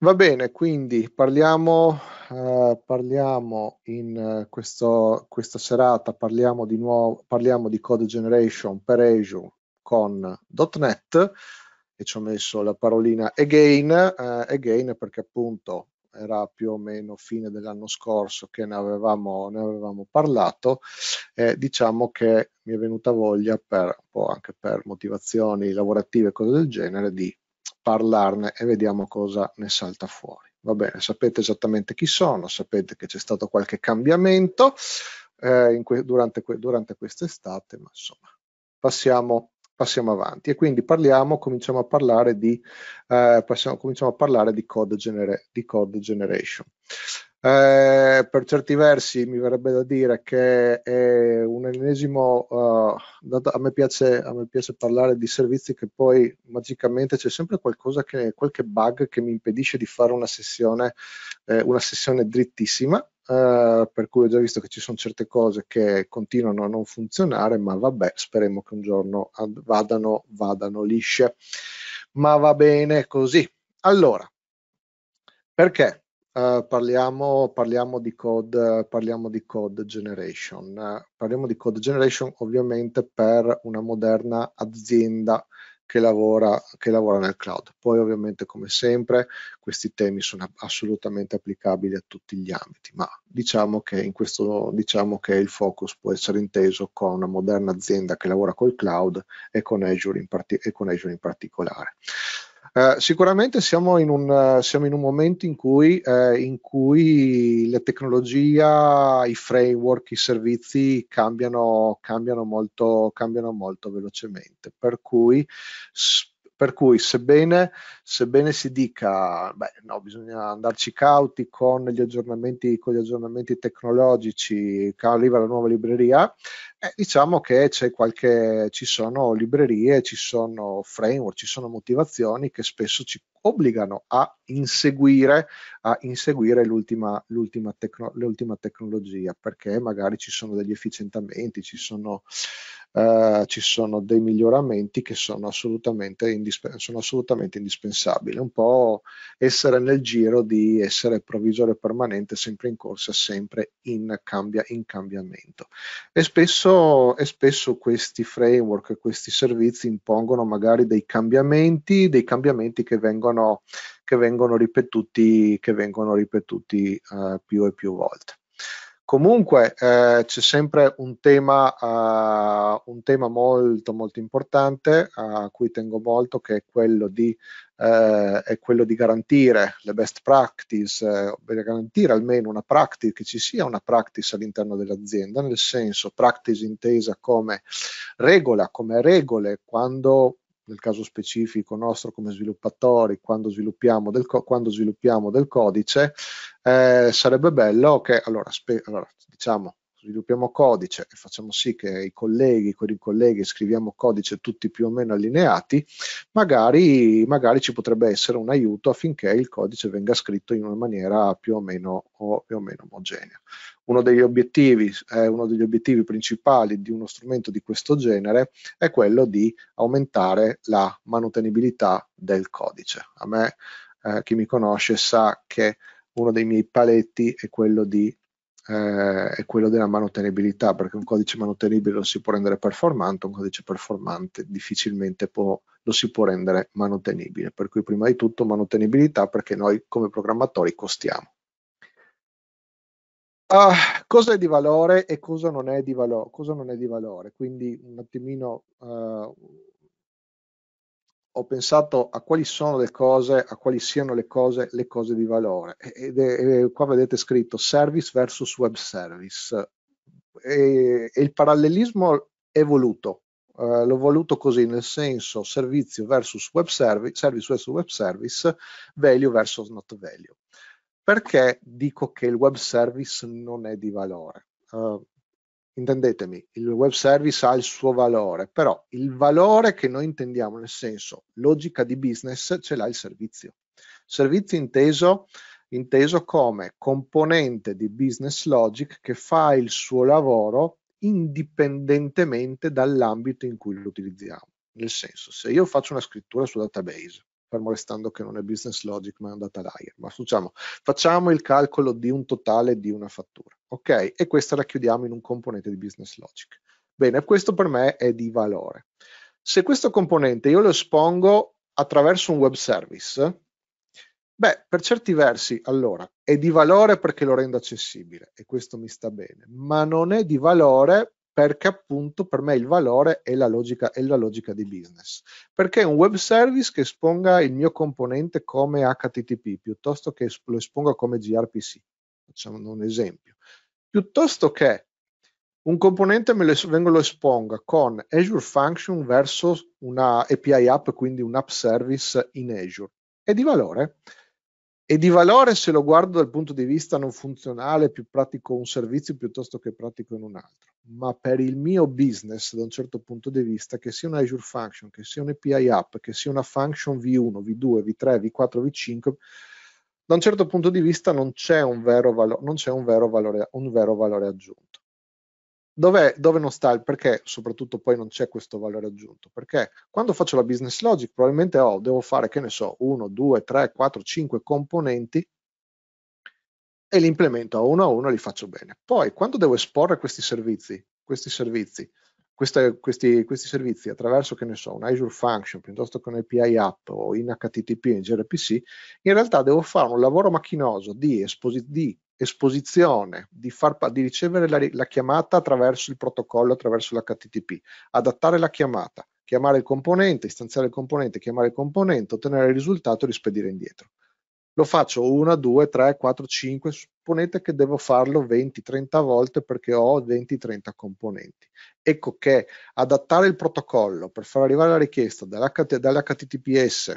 Va bene, quindi parliamo, eh, parliamo in eh, questo, questa serata, parliamo di, nuovo, parliamo di Code Generation per Azure con .NET e ci ho messo la parolina again, eh, again perché appunto era più o meno fine dell'anno scorso che ne avevamo, ne avevamo parlato, diciamo che mi è venuta voglia per un po' anche per motivazioni lavorative e cose del genere di parlarne e vediamo cosa ne salta fuori. Va bene, sapete esattamente chi sono, sapete che c'è stato qualche cambiamento eh, que durante, que durante quest'estate, ma insomma, passiamo passiamo avanti e quindi parliamo, cominciamo a parlare di, eh, passiamo, cominciamo a parlare di, code, genera di code generation. Eh, per certi versi mi verrebbe da dire che è un ennesimo, uh, a, me piace, a me piace parlare di servizi che poi magicamente c'è sempre qualcosa che, qualche bug che mi impedisce di fare una sessione, eh, una sessione drittissima, Uh, per cui ho già visto che ci sono certe cose che continuano a non funzionare, ma vabbè, speriamo che un giorno vadano, vadano lisce. Ma va bene così. Allora, perché? Eh, parliamo, parliamo, di code, parliamo di code generation. Uh, parliamo di code generation ovviamente per una moderna azienda che lavora, che lavora nel cloud. Poi ovviamente come sempre questi temi sono assolutamente applicabili a tutti gli ambiti, ma diciamo che, in questo, diciamo che il focus può essere inteso con una moderna azienda che lavora col cloud e con Azure in, parti- e con Azure in particolare. Eh, sicuramente siamo in, un, eh, siamo in, un, momento in cui, eh, in cui, la tecnologia, i framework, i servizi cambiano, cambiano, molto, cambiano molto velocemente, per cui per cui sebbene, sebbene si dica, beh, no, bisogna andarci cauti con gli aggiornamenti, con gli aggiornamenti tecnologici, arriva la nuova libreria, eh, diciamo che qualche, ci sono librerie, ci sono framework, ci sono motivazioni che spesso ci obbligano a inseguire, inseguire l'ultima, tecno, tecnologia, perché magari ci sono degli efficientamenti, ci sono eh, ci sono dei miglioramenti che sono assolutamente, indisp- sono assolutamente indispensabili, un po' essere nel giro di essere provvisore permanente, sempre in corsa, sempre in, cambia, in cambiamento. E spesso, e spesso questi framework, questi servizi impongono magari dei cambiamenti, dei cambiamenti che vengono che vengono ripetuti, che vengono ripetuti uh, più e più volte. Comunque eh, c'è sempre un tema, uh, un tema, molto molto importante uh, a cui tengo molto che è quello di, uh, è quello di garantire le best practice, eh, garantire almeno una practice, che ci sia una practice all'interno dell'azienda, nel senso practice intesa come regola, come regole, quando nel caso specifico nostro come sviluppatori, quando sviluppiamo del, co- quando sviluppiamo del codice, eh, sarebbe bello che, allora, spe- allora diciamo, sviluppiamo codice e facciamo sì che i colleghi, con i colleghi scriviamo codice tutti più o meno allineati, magari, magari, ci potrebbe essere un aiuto affinché il codice venga scritto in una maniera più o meno, o più o meno omogenea. Uno degli, obiettivi, eh, uno degli obiettivi principali di uno strumento di questo genere è quello di aumentare la manutenibilità del codice. A me, eh, chi mi conosce sa che uno dei miei paletti è quello di eh, è quello della manutenibilità, perché un codice manutenibile lo si può rendere performante, un codice performante difficilmente può, lo si può rendere manutenibile. Per cui prima di tutto manutenibilità perché noi come programmatori costiamo. Uh, cosa è di valore e cosa non è di, valo cosa non è di valore? Quindi un attimino uh, ho pensato a quali sono le cose, a quali siano le cose, le cose di valore. Ed è, è qua vedete scritto service versus web service. E, e il parallelismo è voluto, Uh, l'ho voluto così nel senso servizio versus web service, service versus web service, value versus not value. Perché dico che il web service non è di valore? Uh, intendetemi, il web service ha il suo valore, però il valore che noi intendiamo nel senso logica di business ce l'ha il servizio. Servizio inteso, inteso come componente di business logic che fa il suo lavoro indipendentemente dall'ambito in cui lo utilizziamo. Nel senso, se io faccio una scrittura sul database fermo restando che non è business logic ma è andata data layer, ma diciamo, facciamo il calcolo di un totale di una fattura, ok? E questa la chiudiamo in un componente di business logic. Bene, questo per me è di valore. Se questo componente io lo espongo attraverso un web service, beh, per certi versi, allora, è di valore perché lo rendo accessibile e questo mi sta bene, ma non è di valore perché appunto per me il valore è la, logica, è la logica, di business. Perché un web service che esponga il mio componente come HTTP piuttosto che lo esponga come gRPC, facciamo un esempio, piuttosto che un componente me lo, vengo, lo esponga con Azure Function verso una API app, quindi un app service in Azure. È di valore e di valore se lo guardo dal punto di vista non funzionale, più pratico un servizio piuttosto che pratico in un altro, ma per il mio business da un certo punto di vista, che sia un Azure Function, che sia un API app, che sia una function V1, V2, V3, V4, V5, da un certo punto di vista non c'è un vero, valo- non c'è un vero, valore, un vero valore aggiunto dove non sta il perché, soprattutto poi non c'è questo valore aggiunto? Perché quando faccio la business logic, probabilmente oh, devo fare, che ne so, 1, 2, 3, 4, 5 componenti e li implemento a uno a uno e li faccio bene. Poi, quando devo esporre questi servizi, questi servizi, queste, questi, questi servizi attraverso, che ne so, un Azure Function piuttosto che un API app o in HTTP o in gRPC, in realtà devo fare un lavoro macchinoso di, di esposizione, di, far, di ricevere la, la, chiamata attraverso il protocollo, attraverso l'HTTP, adattare la chiamata, chiamare il componente, istanziare il componente, chiamare il componente, ottenere il risultato e rispedire indietro. Lo faccio 1, 2, 3, 4, 5, supponete che devo farlo 20-30 volte perché ho 20-30 componenti. Ecco che adattare il protocollo per far arrivare la richiesta dall'HTTPS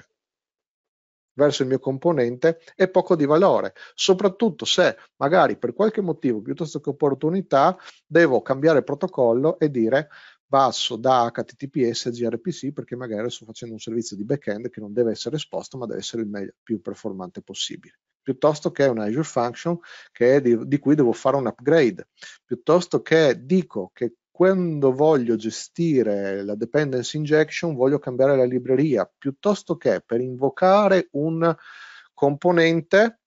verso il mio componente è poco di valore, soprattutto se magari per qualche motivo piuttosto che opportunità devo cambiare protocollo e dire passo da HTTPS a gRPC perché magari sto facendo un servizio di backend che non deve essere esposto ma deve essere il meglio, più performante possibile piuttosto che un Azure Function di, di, cui devo fare un upgrade, piuttosto che dico che quando voglio gestire la dependency injection voglio cambiare la libreria piuttosto che per invocare un componente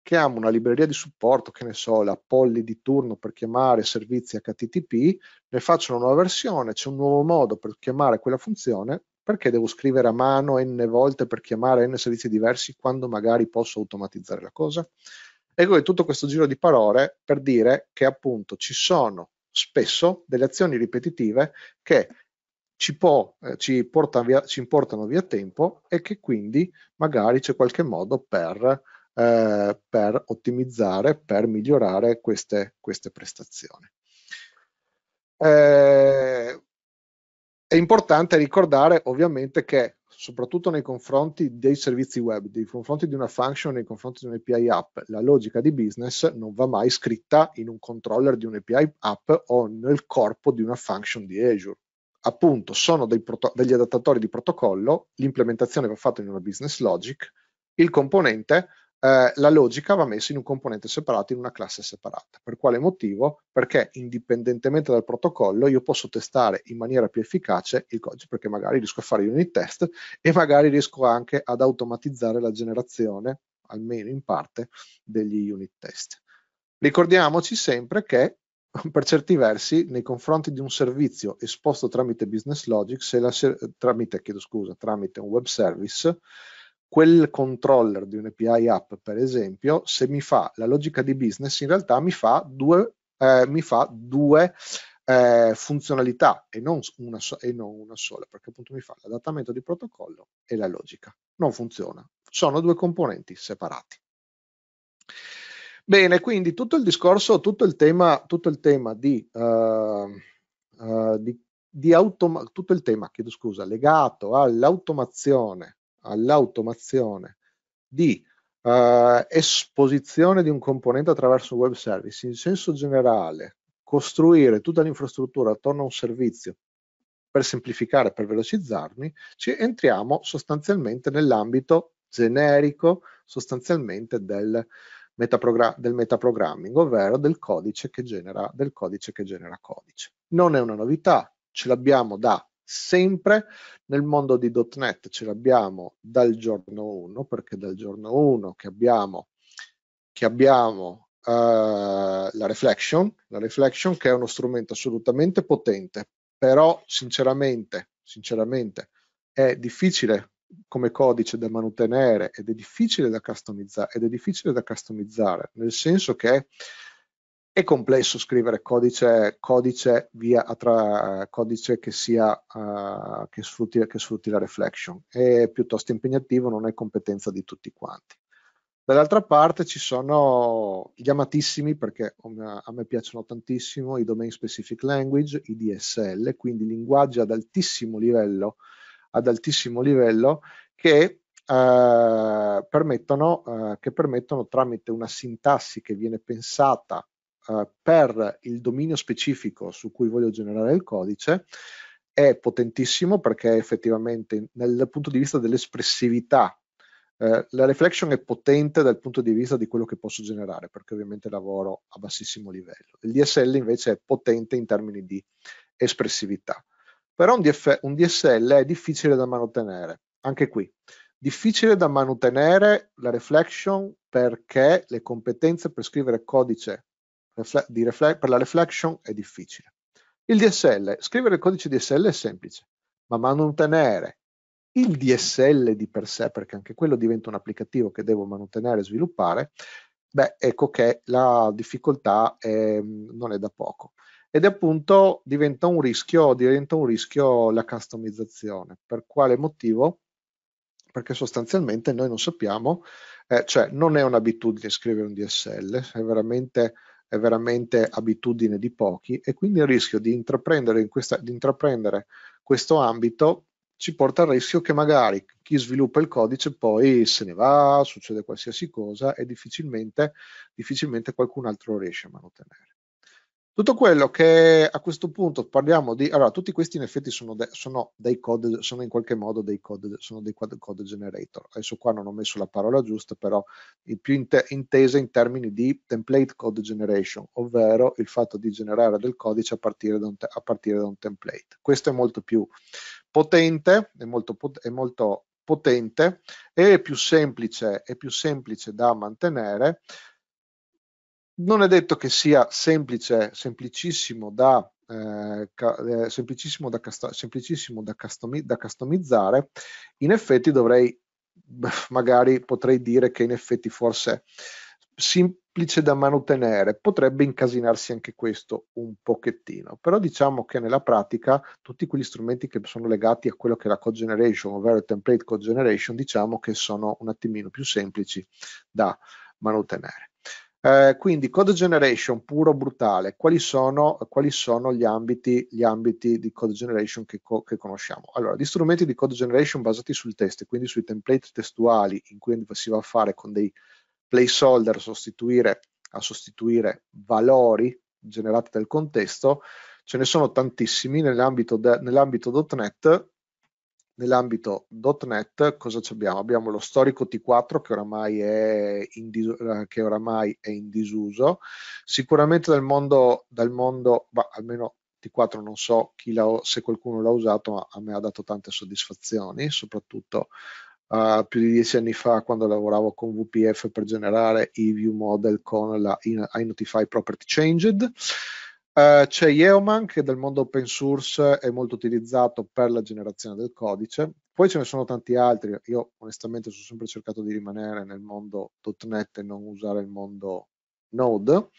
che ha una libreria di supporto, che ne so, la polli di turno per chiamare servizi HTTP, ne faccio una nuova versione, c'è un nuovo modo per chiamare quella funzione, perché devo scrivere a mano n volte per chiamare n servizi diversi quando magari posso automatizzare la cosa? Ecco, è tutto questo giro di parole per dire che appunto ci sono spesso delle azioni ripetitive che ci, può, eh, ci, porta via, ci portano via tempo e che quindi magari c'è qualche modo per, eh, per ottimizzare, per migliorare queste, queste prestazioni. Eh, è importante ricordare ovviamente che soprattutto nei confronti dei servizi web, nei confronti di una function, nei confronti di un'API app, la logica di business non va mai scritta in un controller di un'API app o nel corpo di una function di Azure. Appunto, sono proto- degli adattatori di protocollo, l'implementazione va fatta in una business logic, il componente eh, la logica va messa in un componente separato, in una classe separata. Per quale motivo? Perché indipendentemente dal protocollo io posso testare in maniera più efficace il codice, perché magari riesco a fare unit test e magari riesco anche ad automatizzare la generazione, almeno in parte, degli unit test. Ricordiamoci sempre che per certi versi nei confronti di un servizio esposto tramite business logic, se la, tramite, chiedo scusa, tramite un web service, quel controller di un'API app, per esempio, se mi fa la logica di business, in realtà mi fa due, eh, mi fa due eh, funzionalità e non, so- e non, una sola, perché appunto mi fa l'adattamento di protocollo e la logica. Non funziona, sono due componenti separati. Bene, quindi tutto il discorso, tutto il tema, tutto il tema di, uh, uh, di, di automa- tutto il tema, chiedo scusa, legato all'automazione all'automazione di eh, esposizione di un componente attraverso un web service, in senso generale, costruire tutta l'infrastruttura attorno a un servizio per semplificare, per velocizzarmi, ci entriamo sostanzialmente nell'ambito generico, sostanzialmente del, metaprogra del metaprogramming, ovvero del codice, genera, del codice che genera codice. Non è una novità, ce l'abbiamo da sempre nel mondo di.NET ce l'abbiamo dal giorno 1 perché dal giorno 1 che abbiamo, che abbiamo uh, la, reflection, la reflection che è uno strumento assolutamente potente però sinceramente, sinceramente è difficile come codice da mantenere ed è difficile da customizzare ed è difficile da customizzare nel senso che è complesso scrivere codice, codice, via, tra, codice che, sia, uh, che, sfrutti, che sfrutti la reflection, è piuttosto impegnativo, non è competenza di tutti quanti. Dall'altra parte ci sono gli amatissimi, perché a me piacciono tantissimo, i Domain Specific Language, i DSL, quindi linguaggi ad altissimo livello, ad altissimo livello che, eh, permettono, eh, che permettono tramite una sintassi che viene pensata eh, per il dominio specifico su cui voglio generare il codice è potentissimo perché effettivamente dal punto di vista dell'espressività eh, la reflection è potente dal punto di vista di quello che posso generare perché ovviamente lavoro a bassissimo livello. Il DSL invece è potente in termini di espressività. Però un, DF, un DSL è difficile da mantenere, anche qui. Difficile da mantenere la reflection perché le competenze per scrivere codice refle- per la reflection è difficile. Il DSL, scrivere il codice DSL è semplice, ma mantenere il DSL di per sé, perché anche quello diventa un applicativo che devo mantenere e sviluppare, beh, ecco che la difficoltà è, non è da poco. Ed appunto diventa un rischio, diventa un rischio la customizzazione. Per quale motivo? Perché sostanzialmente noi non sappiamo, eh, cioè non è un'abitudine scrivere un DSL, è veramente è veramente abitudine di pochi e quindi il rischio di intraprendere, in questa, di intraprendere questo ambito ci porta al rischio che magari chi sviluppa il codice poi se ne va, succede qualsiasi cosa e difficilmente, difficilmente qualcun altro riesce a mantenere. Tutto quello che a questo punto parliamo di... Allora, tutti questi in effetti sono, de, sono dei code, sono in qualche modo dei code, sono dei code generator. Adesso qua non ho messo la parola giusta, però è più inte, intesa in termini di template code generation, ovvero il fatto di generare del codice a partire da un, a partire da un template. Questo è molto più potente, è molto, è molto potente e più semplice, è più semplice da mantenere non è detto che sia semplice, semplicissimo da, eh, ca- eh, semplicissimo, da, cast- semplicissimo da, customi- da customizzare. In effetti dovrei, magari potrei dire che in effetti forse semplice da manutenere, potrebbe incasinarsi anche questo un pochettino, però diciamo che nella pratica tutti quegli strumenti che sono legati a quello che è la code generation, ovvero il template code generation, diciamo che sono un attimino più semplici da manutenere. Eh, quindi code generation puro brutale, quali sono, quali sono gli, ambiti, gli, ambiti, di code generation che, co- che, conosciamo? Allora, gli strumenti di code generation basati sul test, quindi sui template testuali in cui si va a fare con dei placeholder sostituire, a sostituire valori generati dal contesto, ce ne sono tantissimi nell'ambito, de, nell'ambito .NET Nell'ambito.NET cosa abbiamo? Abbiamo lo storico T4 che oramai, è in, eh, che oramai è in disuso, sicuramente dal mondo, dal mondo bah, almeno T4 non so la, se qualcuno l'ha usato, ma a me ha dato tante soddisfazioni, soprattutto uh, più di dieci anni fa quando lavoravo con VPF per generare i view model con la in, I notify property changed. Eh, c'è Yeoman che dal mondo open source è molto utilizzato per la generazione del codice, poi ce ne sono tanti altri, io onestamente sono sempre cercato di rimanere nel mondo .NET e non usare il mondo Node.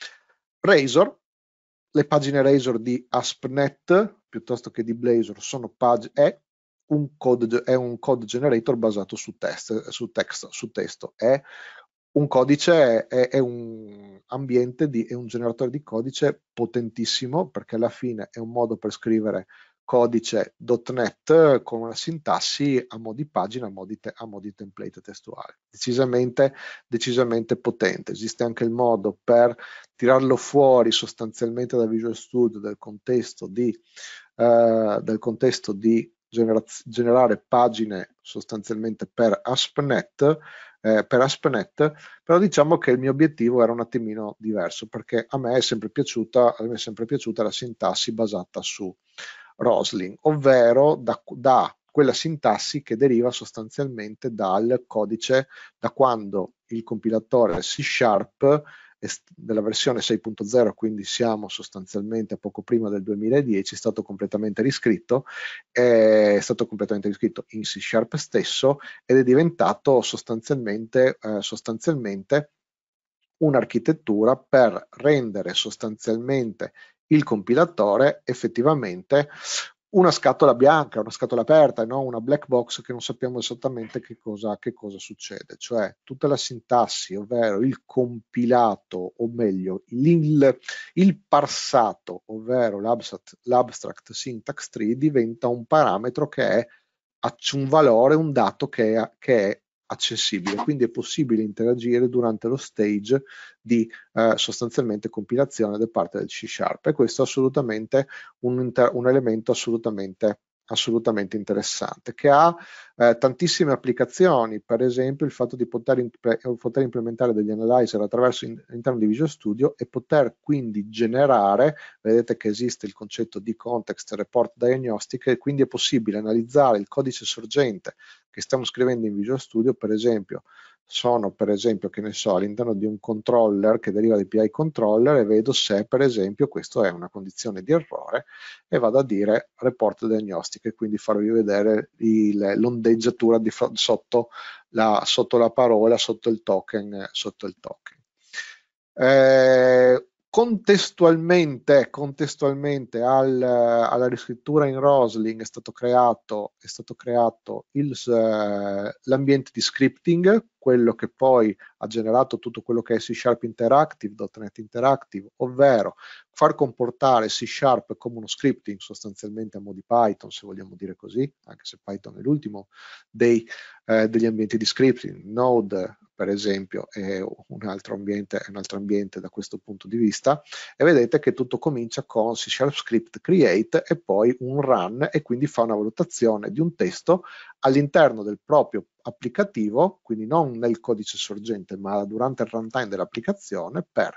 Razor, le pagine Razor di ASP.NET piuttosto che di Blazor sono pag- è, un code, è un code generator basato su, test, su, text, su testo, è un codice è, è un ambiente di, è un generatore di codice potentissimo perché alla fine è un modo per scrivere codice.NET con una sintassi a mo' di pagina, a mo' di, te, a mo di template testuale. Decisamente, decisamente potente. Esiste anche il modo per tirarlo fuori sostanzialmente da Visual Studio eh, dal contesto di, uh, dal contesto di generare pagine sostanzialmente per ASP.NET eh, per AspNet, però diciamo che il mio obiettivo era un attimino diverso, perché a me è sempre piaciuta, è sempre piaciuta la sintassi basata su Rosling, ovvero da, da quella sintassi che deriva sostanzialmente dal codice, da quando il compilatore C Sharp della versione 6.0, quindi siamo sostanzialmente a poco prima del 2010, è stato completamente riscritto, è stato completamente riscritto in C Sharp stesso ed è diventato sostanzialmente, eh, sostanzialmente un'architettura per rendere sostanzialmente il compilatore effettivamente una scatola bianca, una scatola aperta, no? una black box che non sappiamo esattamente che cosa, che cosa, succede, cioè tutta la sintassi, ovvero il compilato, o meglio, il, il parsato, ovvero l'abstract, l'abstract, syntax tree, diventa un parametro che è un valore, un dato che è, che è accessibile, quindi è possibile interagire durante lo stage di eh, sostanzialmente compilazione da parte del C Sharp e questo è assolutamente un, un elemento assolutamente assolutamente interessante, che ha eh, tantissime applicazioni, per esempio il fatto di poter, imp eh, poter implementare degli analyzer attraverso in all'interno di Visual Studio e poter quindi generare, vedete che esiste il concetto di context report diagnostic e quindi è possibile analizzare il codice sorgente che stiamo scrivendo in Visual Studio, per esempio sono per esempio, che ne so, all'interno di un controller che deriva da API controller e vedo se per esempio questa è una condizione di errore e vado a dire report diagnostic e quindi farvi vedere l'ondeggiatura sotto, sotto, la, parola, sotto il token. Sotto il token. Eh, contestualmente, contestualmente al, alla riscrittura in Rosling è stato creato, è stato creato eh, l'ambiente di scripting quello che poi ha generato tutto quello che è C Sharp Interactive.NET Interactive, ovvero far comportare C Sharp come uno scripting sostanzialmente a mo' di Python, se vogliamo dire così, anche se Python è l'ultimo dei, eh, degli ambienti di scripting. Node, per esempio, è un altro, ambiente, è un altro ambiente da questo punto di vista, e vedete che tutto comincia con C Sharp Script Create e poi un run e quindi fa una valutazione di un testo all'interno del proprio applicativo, quindi non nel codice sorgente, ma durante il runtime dell'applicazione per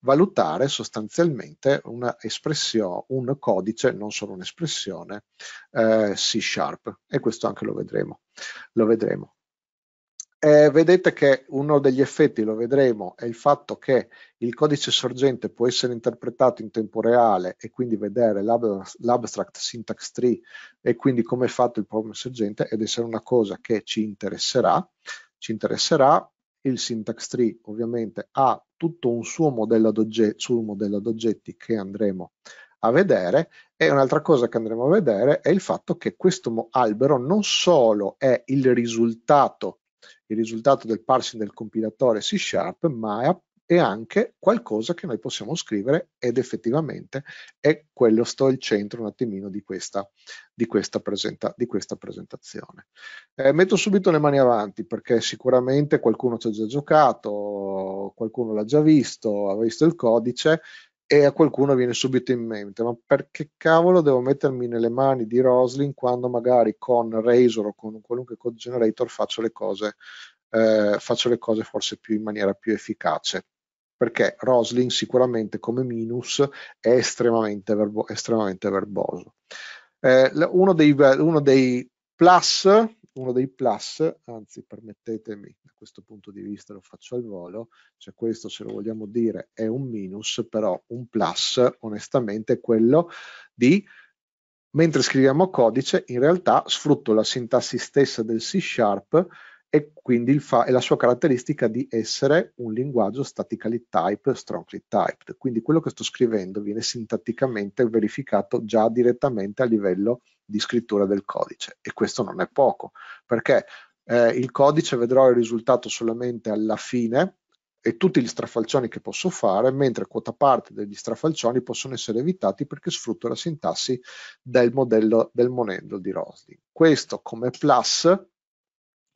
valutare sostanzialmente un'espressione, un codice, non solo un'espressione eh, C Sharp e questo anche lo vedremo. Lo vedremo. Eh, vedete che uno degli effetti, lo vedremo, è il fatto che il codice sorgente può essere interpretato in tempo reale e quindi vedere l'abstract syntax tree e quindi come è fatto il problem sorgente ed essere una cosa che ci interesserà. Ci interesserà il syntax tree ovviamente ha tutto un suo modello ad oggetti che andremo a vedere e un'altra cosa che andremo a vedere è il fatto che questo albero non solo è il risultato il risultato del parsing del compilatore C Sharp, ma è anche qualcosa che noi possiamo scrivere ed effettivamente è quello sto al centro un attimino di questa, di questa, presenta, di questa presentazione. Eh, metto subito le mani avanti perché sicuramente qualcuno ci ha già giocato, qualcuno l'ha già visto, ha visto il codice, e a qualcuno viene subito in mente ma perché cavolo devo mettermi nelle mani di Roslin quando magari con Razor o con qualunque code generator faccio le cose eh, faccio le cose forse più in maniera più efficace perché Roslin sicuramente come Minus è estremamente, verbo- estremamente verboso eh, uno, dei, uno dei plus uno dei plus, anzi permettetemi, da questo punto di vista lo faccio al volo, cioè questo se lo vogliamo dire è un minus, però un plus onestamente è quello di mentre scriviamo codice in realtà sfrutto la sintassi stessa del C Sharp e quindi fa- è la sua caratteristica di essere un linguaggio statically typed, strongly typed. Quindi quello che sto scrivendo viene sintatticamente verificato già direttamente a livello di scrittura del codice e questo non è poco perché eh, il codice vedrò il risultato solamente alla fine e tutti gli strafalcioni che posso fare, mentre quota parte degli strafalcioni possono essere evitati perché sfrutto la sintassi del modello del monello di Roslin. Questo come plus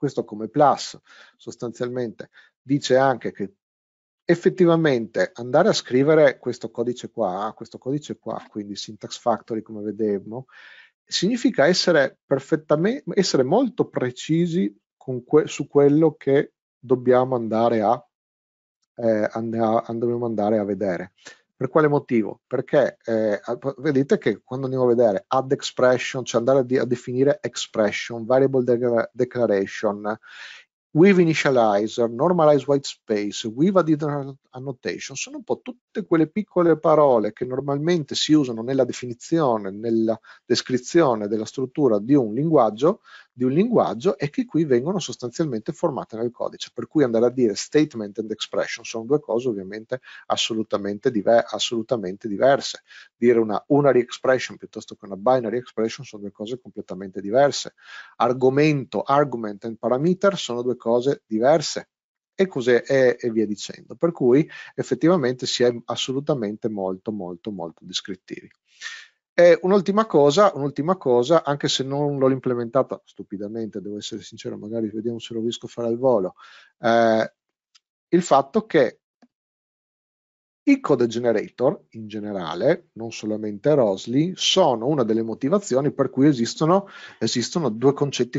questo come plus sostanzialmente dice anche che effettivamente andare a scrivere questo codice qua, questo codice qua, quindi syntax factory come vedemmo, significa essere perfettamente, essere molto precisi que, su quello che dobbiamo andare a, eh, and, a, and dobbiamo andare a vedere. Per quale motivo? Perché eh, vedete che quando andiamo a vedere add expression, cioè andare a, di, a definire expression, variable de declaration, with initializer, normalize white space, with additional annotation, sono un po' tutte quelle piccole parole che normalmente si usano nella definizione, nella descrizione della struttura di un linguaggio, di un linguaggio e che qui vengono sostanzialmente formate nel codice, per cui andare a dire statement and expression sono due cose ovviamente assolutamente, diver assolutamente diverse, dire una unary expression piuttosto che una binary expression sono due cose completamente diverse, argomento, argument and parameter sono due cose diverse, e, cos'è, e, via dicendo. Per cui effettivamente si è assolutamente molto, molto, molto descrittivi. E un'ultima cosa, un'ultima cosa, anche se non l'ho implementata stupidamente, devo essere sincero, magari vediamo se lo riesco a fare al volo, eh, il fatto che i code generator in generale, non solamente Rosli, sono una delle motivazioni per cui esistono, esistono due, concetti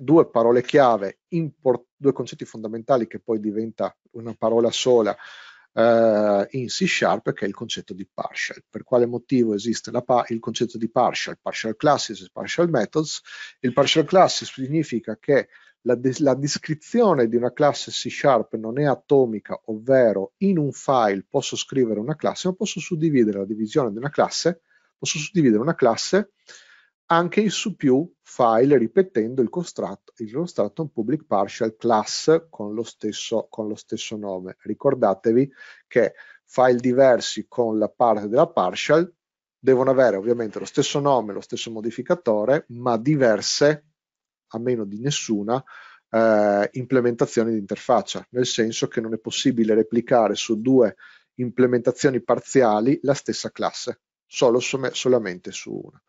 due parole chiave, due concetti fondamentali che poi diventa una parola sola eh, in C Sharp che è il concetto di partial. Per quale motivo esiste pa il concetto di partial, partial classes e partial methods? Il partial classes significa che la, la, descrizione di una classe C Sharp non è atomica, ovvero in un file posso scrivere una classe, ma posso suddividere la divisione di una classe, posso suddividere una classe anche il su più file ripetendo il costratto il construct on public partial class con lo, stesso, con lo stesso nome. Ricordatevi che file diversi con la parte della partial devono avere ovviamente lo stesso nome, lo stesso modificatore, ma diverse, a meno di nessuna, eh, implementazioni di interfaccia, nel senso che non è possibile replicare su due implementazioni parziali la stessa classe, solo, solamente su una.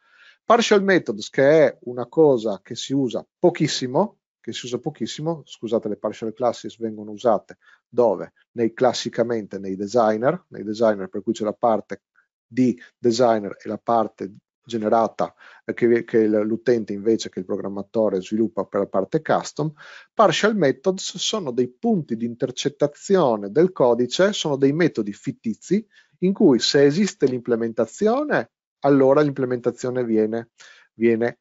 Partial methods, che è una cosa che si usa pochissimo, che si usa pochissimo, scusate, le partial classes vengono usate dove? Nei, classicamente nei designer, nei designer per cui c'è la parte di designer e la parte generata eh, che, che l'utente invece che il programmatore sviluppa per la parte custom. Partial methods sono dei punti di intercettazione del codice, sono dei metodi fittizi in cui se esiste l'implementazione allora l'implementazione viene, viene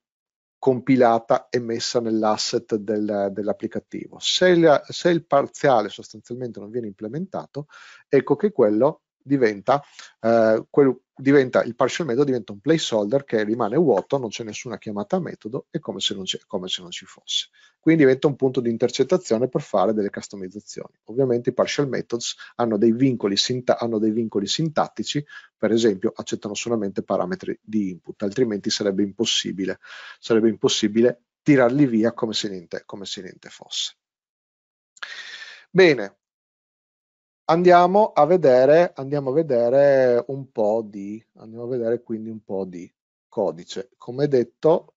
compilata e messa nell'asset del, dell'applicativo. Se il, se il parziale sostanzialmente non viene implementato, ecco che quello diventa, eh, quel, diventa il partial method diventa un placeholder che rimane vuoto, non c'è nessuna chiamata a metodo, è come se, come se non, ci fosse. Quindi diventa un punto di intercettazione per fare delle customizzazioni. Ovviamente i partial methods hanno dei vincoli, sinta hanno dei vincoli sintattici, per esempio accettano solamente parametri di input, altrimenti sarebbe impossibile, sarebbe impossibile tirarli via come se niente, come se niente fosse. Bene, Andiamo a vedere, andiamo a vedere un po' di, andiamo a vedere quindi un po' di codice. Come detto,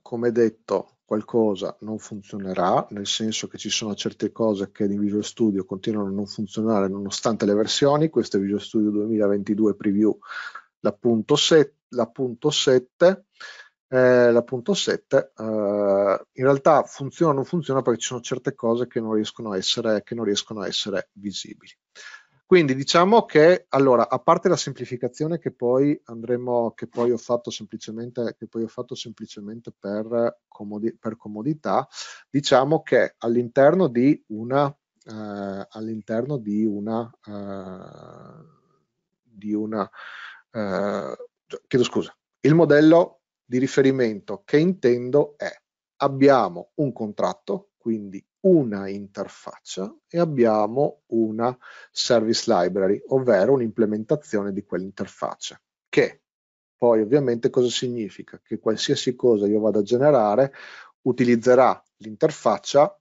come detto qualcosa non funzionerà, nel senso che ci sono certe cose che in Visual Studio continuano a non funzionare nonostante le versioni, questo è Visual Studio 2022 Preview, la punto 7, la punto 7 eh, la punto 7 eh, in realtà funziona o non funziona perché ci sono certe cose che non riescono a essere, che non riescono a essere visibili. Quindi diciamo che, allora, a parte la semplificazione che poi andremo, che poi ho fatto semplicemente, che poi ho fatto semplicemente per, comodi, per, comodità, diciamo che all'interno di una, eh, all'interno di una, eh, di una, eh, cioè, chiedo scusa, il modello di riferimento che intendo è abbiamo un contratto, quindi una interfaccia e abbiamo una service library, ovvero un'implementazione di quell'interfaccia che poi ovviamente cosa significa? Che qualsiasi cosa io vado a generare utilizzerà l'interfaccia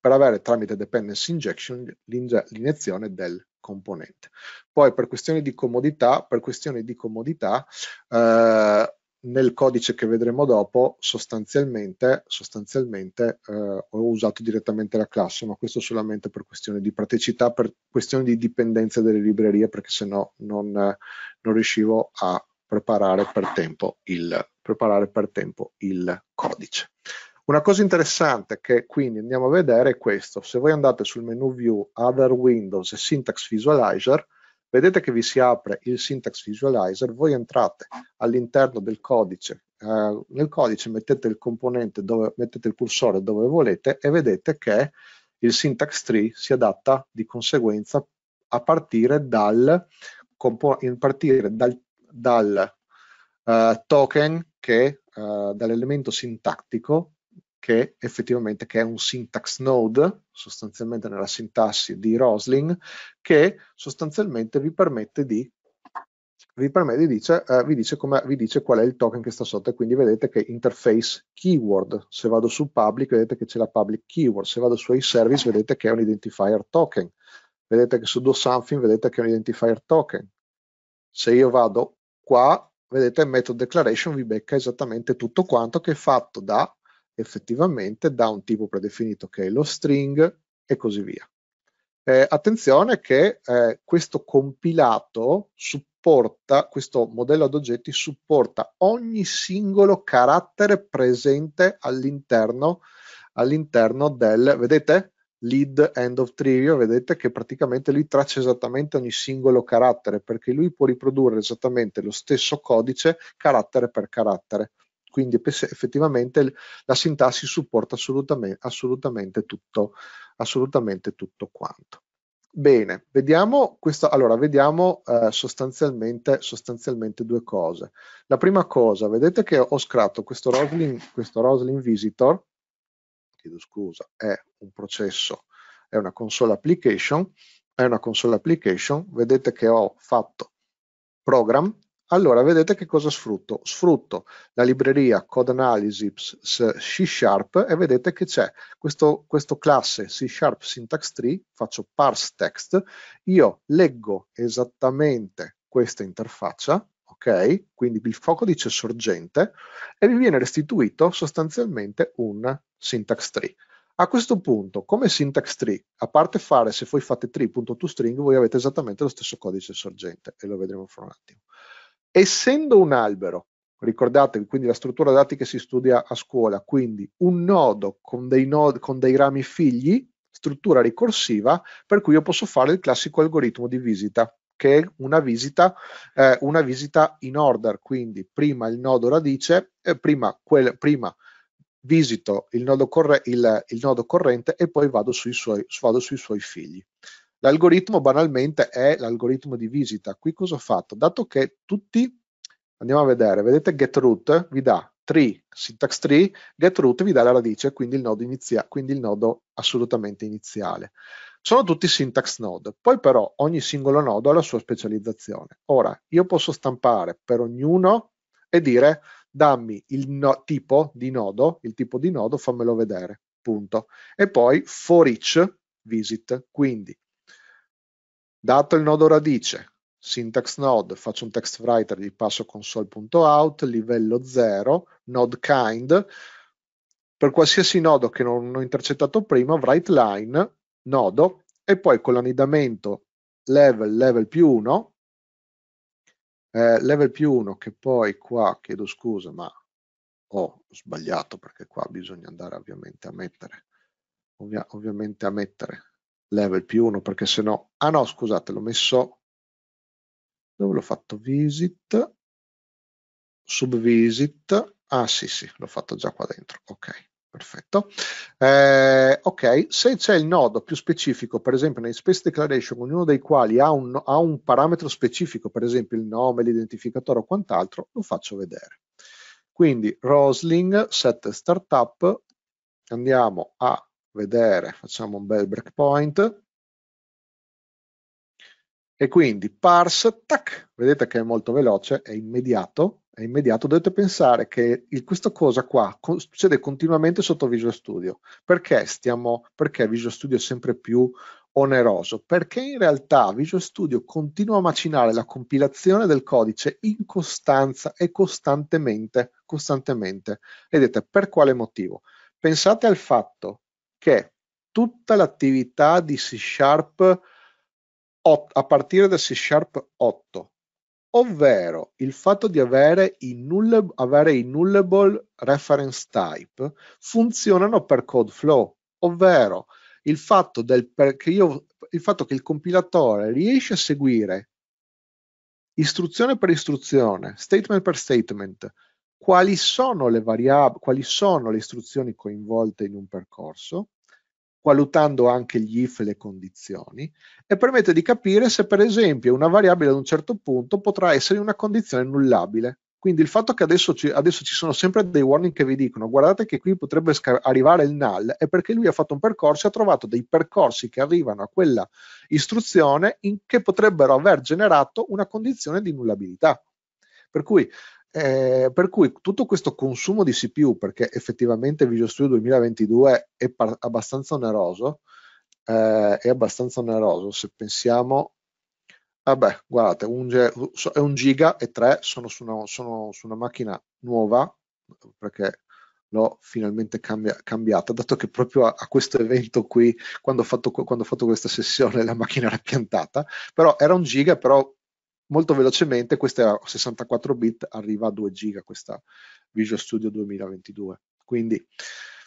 per avere tramite dependency injection l'iniezione del componente. Poi per questioni di comodità, per questioni di comodità eh, nel codice che vedremo dopo sostanzialmente, sostanzialmente eh, ho usato direttamente la classe, ma questo solamente per questione di praticità, per questione di dipendenza delle librerie, perché sennò no non, non riuscivo a preparare per tempo il, preparare per tempo il codice. Una cosa interessante che quindi andiamo a vedere è questo. Se voi andate sul menu View, Other Windows e Syntax Visualizer, vedete che vi si apre il Syntax Visualizer, voi entrate all'interno del codice, eh, nel codice mettete il componente, dove, mettete il cursore dove volete e vedete che il Syntax Tree si adatta di conseguenza a partire dal, partire dal, dal uh, token uh, dall'elemento sintattico che effettivamente che è un syntax node, sostanzialmente nella sintassi di Roslin, che sostanzialmente vi permette di vi, permette, dice, eh, vi, dice come, vi dice qual è il token che sta sotto e quindi vedete che interface keyword, se vado su public vedete che c'è la public keyword, se vado su a service vedete che è un identifier token, vedete che su do something vedete che è un identifier token, se io vado qua vedete method declaration vi becca esattamente tutto quanto che è fatto da effettivamente da un tipo predefinito che è lo string e così via. Eh, attenzione che eh, questo compilato supporta, questo modello ad oggetti supporta ogni singolo carattere presente all'interno, all'interno del, vedete? Lead end of trivia, vedete che praticamente lui traccia esattamente ogni singolo carattere perché lui può riprodurre esattamente lo stesso codice carattere per carattere quindi effettivamente la sintassi supporta assolutamente, assolutamente, tutto, assolutamente tutto quanto. Bene, vediamo, questo, allora, vediamo eh, sostanzialmente, sostanzialmente, due cose. La prima cosa, vedete che ho scritto questo Roslyn, questo Roslyn Visitor, chiedo scusa, è un processo, è una console application, è una console application, vedete che ho fatto program, allora, vedete che cosa sfrutto? Sfrutto la libreria Code Analysis C Sharp e vedete che c'è questo, questo classe C Sharp Syntax Tree, faccio parse text, io leggo esattamente questa interfaccia, ok? Quindi il codice sorgente e mi viene restituito sostanzialmente un syntax tree. A questo punto, come syntax tree, a parte fare se voi fate tree.toString, voi avete esattamente lo stesso codice sorgente e lo vedremo fra un attimo essendo un albero, ricordatevi quindi la struttura dati che si studia a scuola, quindi un nodo con dei, nodi, con dei rami figli, struttura ricorsiva, per cui io posso fare il classico algoritmo di visita che è una visita, eh, una visita in order, quindi prima il nodo radice, eh, prima, quel, prima visito il nodo, corre, il, il nodo, corrente e poi vado sui suoi, vado sui suoi figli. L'algoritmo banalmente è l'algoritmo di visita. Qui cosa ho fatto? Dato che tutti, andiamo a vedere, vedete getroot vi dà tree, syntax tree, getroot vi dà la radice, quindi il nodo, inizia, quindi il nodo assolutamente iniziale. Sono tutti syntax node, poi però ogni singolo nodo ha la sua specializzazione. Ora, io posso stampare per ognuno e dire dammi il no, tipo di nodo, il tipo di nodo fammelo vedere, punto. E poi for each visit, quindi Dato il nodo radice, syntax node, faccio un text writer, gli passo console.out, livello 0, node kind, per qualsiasi nodo che non ho intercettato prima, write line, nodo, e poi con l'anidamento level, level più 1, eh, level più 1 che poi qua, chiedo scusa, ma ho sbagliato perché qua bisogna andare ovviamente a mettere, ovvia, ovviamente a mettere level più 1 perché se no ah no scusate l'ho messo dove l'ho fatto visit subvisit ah sì sì l'ho fatto già qua dentro ok perfetto eh, ok se c'è il nodo più specifico per esempio nei space declaration ognuno dei quali ha un, ha un parametro specifico per esempio il nome l'identificatore o quant'altro lo faccio vedere quindi rosling set startup andiamo a vedere, facciamo un bel breakpoint. E quindi parse, tac, vedete che è molto veloce, è immediato, è immediato. Dovete pensare che il, questa cosa qua succede continuamente sotto Visual Studio. Perché, stiamo, perché Visual Studio è sempre più oneroso? Perché in realtà Visual Studio continua a macinare la compilazione del codice in costanza e costantemente, costantemente. Vedete, per quale motivo? Pensate al fatto che tutta l'attività di C Sharp a partire da C Sharp 8, ovvero il fatto di avere i, nullable, avere i nullable reference type funzionano per CodeFlow, ovvero il fatto, del, io, il fatto che il compilatore riesce a seguire istruzione per istruzione, statement per statement, quali sono le variabili, quali sono le istruzioni coinvolte in un percorso, valutando anche gli if e le condizioni, e permette di capire se per esempio una variabile ad un certo punto potrà essere in una condizione nullabile. Quindi il fatto che adesso ci, adesso ci sono sempre dei warning che vi dicono guardate che qui potrebbe arrivare il null è perché lui ha fatto un percorso e ha trovato dei percorsi che arrivano a quella istruzione in, che potrebbero aver generato una condizione di nullabilità. Per cui eh, per cui tutto questo consumo di CPU, perché effettivamente Visual Studio 2022 è par- abbastanza oneroso, eh, è abbastanza oneroso se pensiamo, vabbè, guardate, un ge- è un giga e tre sono su, una, sono su una, macchina nuova, perché l'ho finalmente cambia- cambiata, dato che proprio a, a questo evento qui, quando ho, fatto, quando ho fatto questa sessione, la macchina era piantata, però era un giga, però molto velocemente questa 64 bit arriva a 2 giga questa Visual Studio 2022 quindi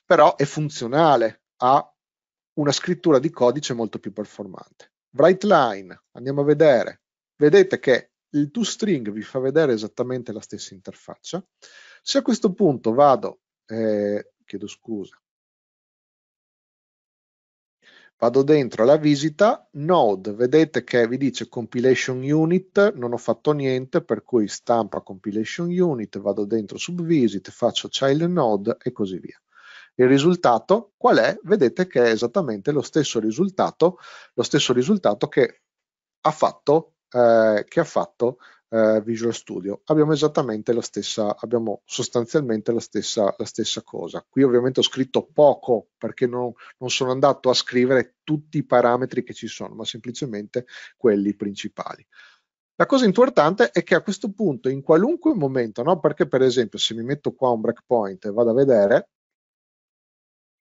però è funzionale ha una scrittura di codice molto più performante Brightline, andiamo a vedere vedete che il toString vi fa vedere esattamente la stessa interfaccia se a questo punto vado eh, chiedo scusa Vado dentro alla visita, node, vedete che vi dice compilation unit, non ho fatto niente, per cui stampa compilation unit, vado dentro subvisit, faccio child node e così via. Il risultato qual è? Vedete che è esattamente lo stesso risultato, lo stesso risultato che ha fatto, eh, che ha fatto eh, Visual Studio. Abbiamo esattamente la stessa, abbiamo sostanzialmente la stessa, la stessa cosa. Qui ovviamente ho scritto poco perché non, non sono andato a scrivere tutti i parametri che ci sono, ma semplicemente quelli principali. La cosa importante è che a questo punto, in qualunque momento, no? perché per esempio se mi metto qua un breakpoint e vado a vedere,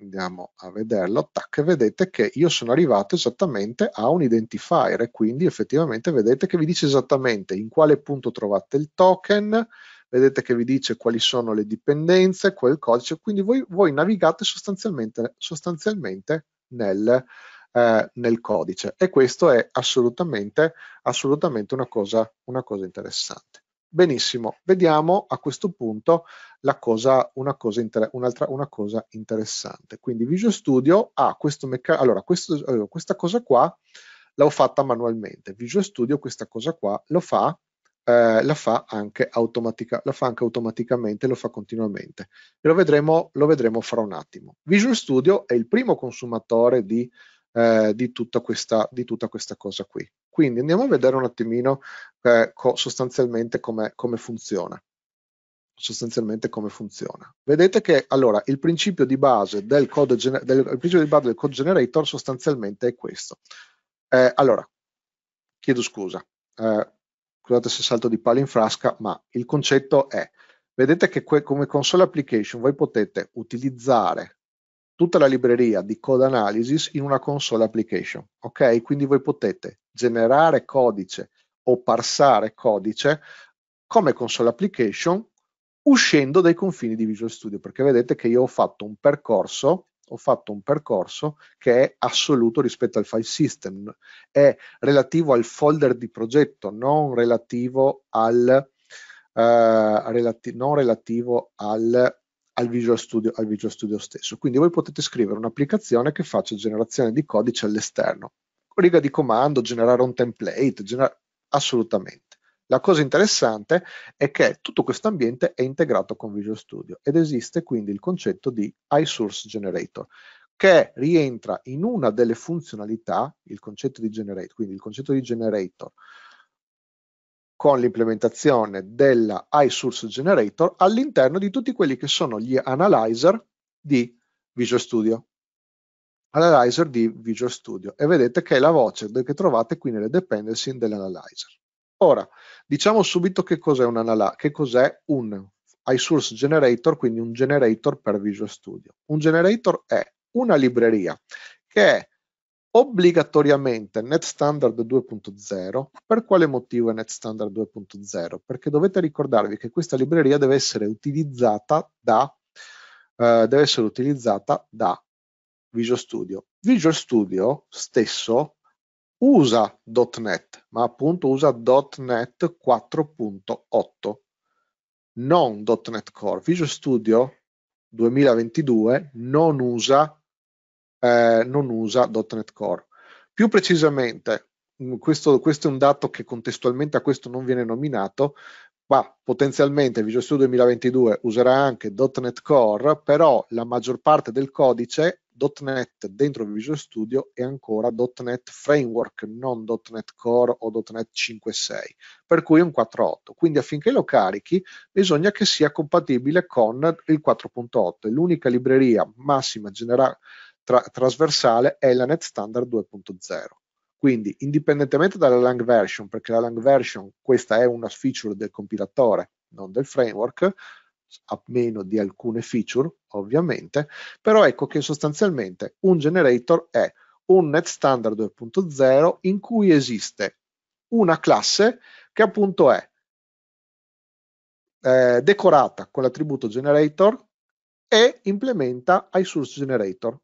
andiamo a vederlo, tac, vedete che io sono arrivato esattamente a un identifier e quindi effettivamente vedete che vi dice esattamente in quale punto trovate il token, vedete che vi dice quali sono le dipendenze, quel codice, quindi voi, voi navigate sostanzialmente, sostanzialmente nel, eh, nel, codice e questo è assolutamente, assolutamente una, cosa, una cosa interessante. Benissimo, vediamo a questo punto cosa, una, cosa inter- un'altra, una cosa interessante. Quindi Visual Studio ha questo meccanismo, allora questo, questa cosa qua l'ho fatta manualmente, Visual Studio questa cosa qua lo fa, eh, la, fa anche automatica- la fa anche automaticamente, lo fa continuamente e lo vedremo, lo vedremo fra un attimo. Visual Studio è il primo consumatore di, eh, di, tutta, questa, di tutta questa cosa qui. Quindi andiamo a vedere un attimino eh, co sostanzialmente come, funziona sostanzialmente come funziona. Vedete che allora il principio di base del code, del, principio di base del code generator sostanzialmente è questo. Eh, allora, chiedo scusa, eh, scusate se salto di palo in frasca, ma il concetto è, vedete che come console application voi potete utilizzare tutta la libreria di code analysis in una console application. Ok? Quindi voi potete generare codice o parsare codice come console application uscendo dai confini di Visual Studio, perché vedete che io ho fatto un percorso ho fatto un percorso che è assoluto rispetto al file system, è relativo al folder di progetto, non relativo al, eh, relati non relativo al al Visual, Studio, al Visual Studio stesso. Quindi voi potete scrivere un'applicazione che faccia generazione di codice all'esterno. Riga di comando, generare un template, gener assolutamente. La cosa interessante è che tutto questo ambiente è integrato con Visual Studio ed esiste quindi il concetto di iSource Generator che rientra in una delle funzionalità, il concetto di generate, quindi il concetto di generator con l'implementazione della iSource Generator all'interno di tutti quelli che sono gli analyzer di Visual Studio. Analyzer di Visual Studio e vedete che è la voce che trovate qui nelle dependency dell'analyzer. Ora, diciamo subito che cos'è un, anal un iSource Generator, quindi un generator per Visual Studio. Un generator è una libreria che è obbligatoriamente net standard 2.0. Per quale motivo è net standard 2.0? Perché dovete ricordarvi che questa libreria deve essere utilizzata da, eh, deve essere utilizzata da Visual Studio. Visual Studio stesso usa.NET, ma appunto usa.NET 4.8, non .NET Core. Visual Studio 2022 non usa eh, non usa.NET Core. Più precisamente, mm, questo, questo è un dato che contestualmente a questo non viene nominato, ma potenzialmente Visual Studio 2022 userà anche .NET Core, però la maggior parte del codice .NET dentro Visual Studio è ancora .NET Framework, non .NET Core o .NET 5.6, per cui è un 4.8. Quindi affinché lo carichi bisogna che sia compatibile con il 4.8. è L'unica libreria massima genera- tra- trasversale è la Net Standard 2.0. Quindi, indipendentemente dalla lang version, perché la lang version, questa è una feature del compilatore, non del framework, a meno di alcune feature, ovviamente, però ecco che sostanzialmente un generator è un net standard 2.0 in cui esiste una classe che appunto è eh, decorata con l'attributo generator e implementa iSource generator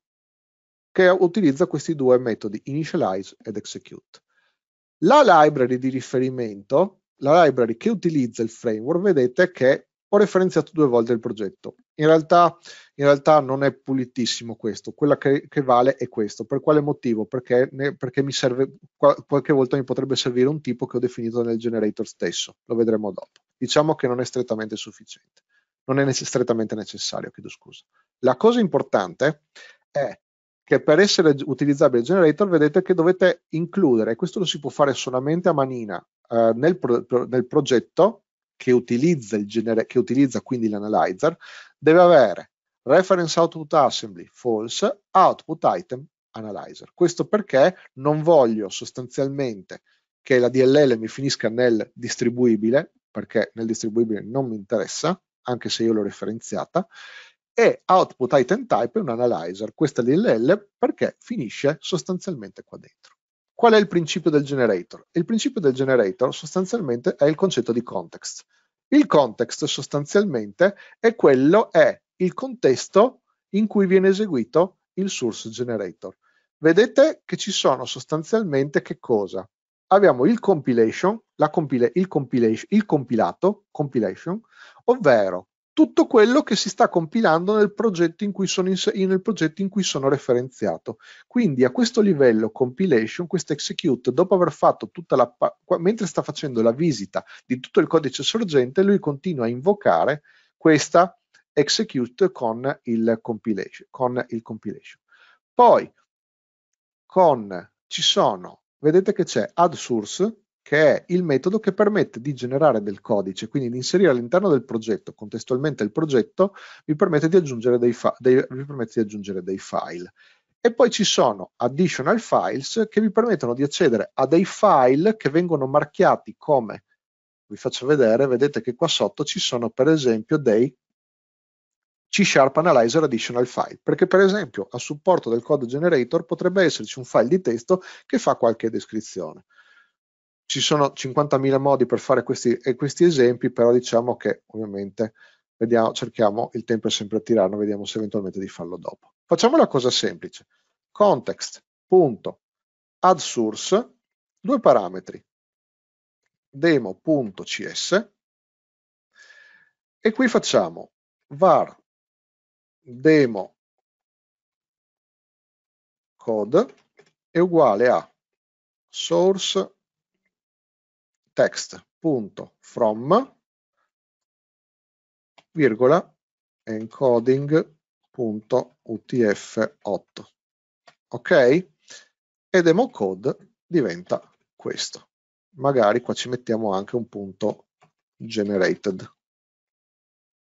che utilizza questi due metodi initialize ed execute. La library di riferimento, la library che utilizza il framework, vedete che ho referenziato due volte il progetto. In realtà, in realtà non è pulitissimo questo, quella che, che vale è questo. Per quale motivo? Perché, ne, perché mi serve, qualche volta mi potrebbe servire un tipo che ho definito nel generator stesso, lo vedremo dopo. Diciamo che non è strettamente sufficiente, non è strettamente necessario, chiedo scusa. La cosa importante è che per essere utilizzabile il generator vedete che dovete includere, questo lo si può fare solamente a manina, eh, nel, pro, nel, progetto che utilizza, genere, che utilizza quindi l'analyzer, deve avere reference output assembly false, output item analyzer. Questo perché non voglio sostanzialmente che la DLL mi finisca nel distribuibile, perché nel distribuibile non mi interessa, anche se io l'ho referenziata, e output item type è un analyzer, questa DLL, perché finisce sostanzialmente qua dentro. Qual è il principio del generator? Il principio del generator sostanzialmente è il concetto di context. Il context sostanzialmente è quello, è il contesto in cui viene eseguito il source generator. Vedete che ci sono sostanzialmente che cosa? Abbiamo il compilation, la compila il, compilation il compilato, compilation, ovvero tutto quello che si sta compilando nel progetto in cui sono, in, nel progetto in cui sono referenziato. Quindi a questo livello compilation, questo execute, dopo aver fatto tutta la, mentre sta facendo la visita di tutto il codice sorgente, lui continua a invocare questa execute con il compilation. Con il compilation. Poi con, ci sono, vedete che c'è add source, che è il metodo che permette di generare del codice, quindi di inserire all'interno del progetto, contestualmente il progetto, vi permette di aggiungere dei, dei, permette di aggiungere dei file. E poi ci sono additional files che vi permettono di accedere a dei file che vengono marchiati come, vi faccio vedere, vedete che qua sotto ci sono per esempio dei C Sharp Analyzer Additional File, perché per esempio a supporto del code generator potrebbe esserci un file di testo che fa qualche descrizione ci sono 50.000 modi per fare questi, eh, questi esempi, però diciamo che ovviamente vediamo, cerchiamo, il tempo è sempre a tirarlo, vediamo se eventualmente di farlo dopo. Facciamo una cosa semplice, context.addSource, due parametri, demo.cs e qui facciamo var demo code è uguale a source text.from virgola encoding.utf8 ok e demo code diventa questo magari qua ci mettiamo anche un punto generated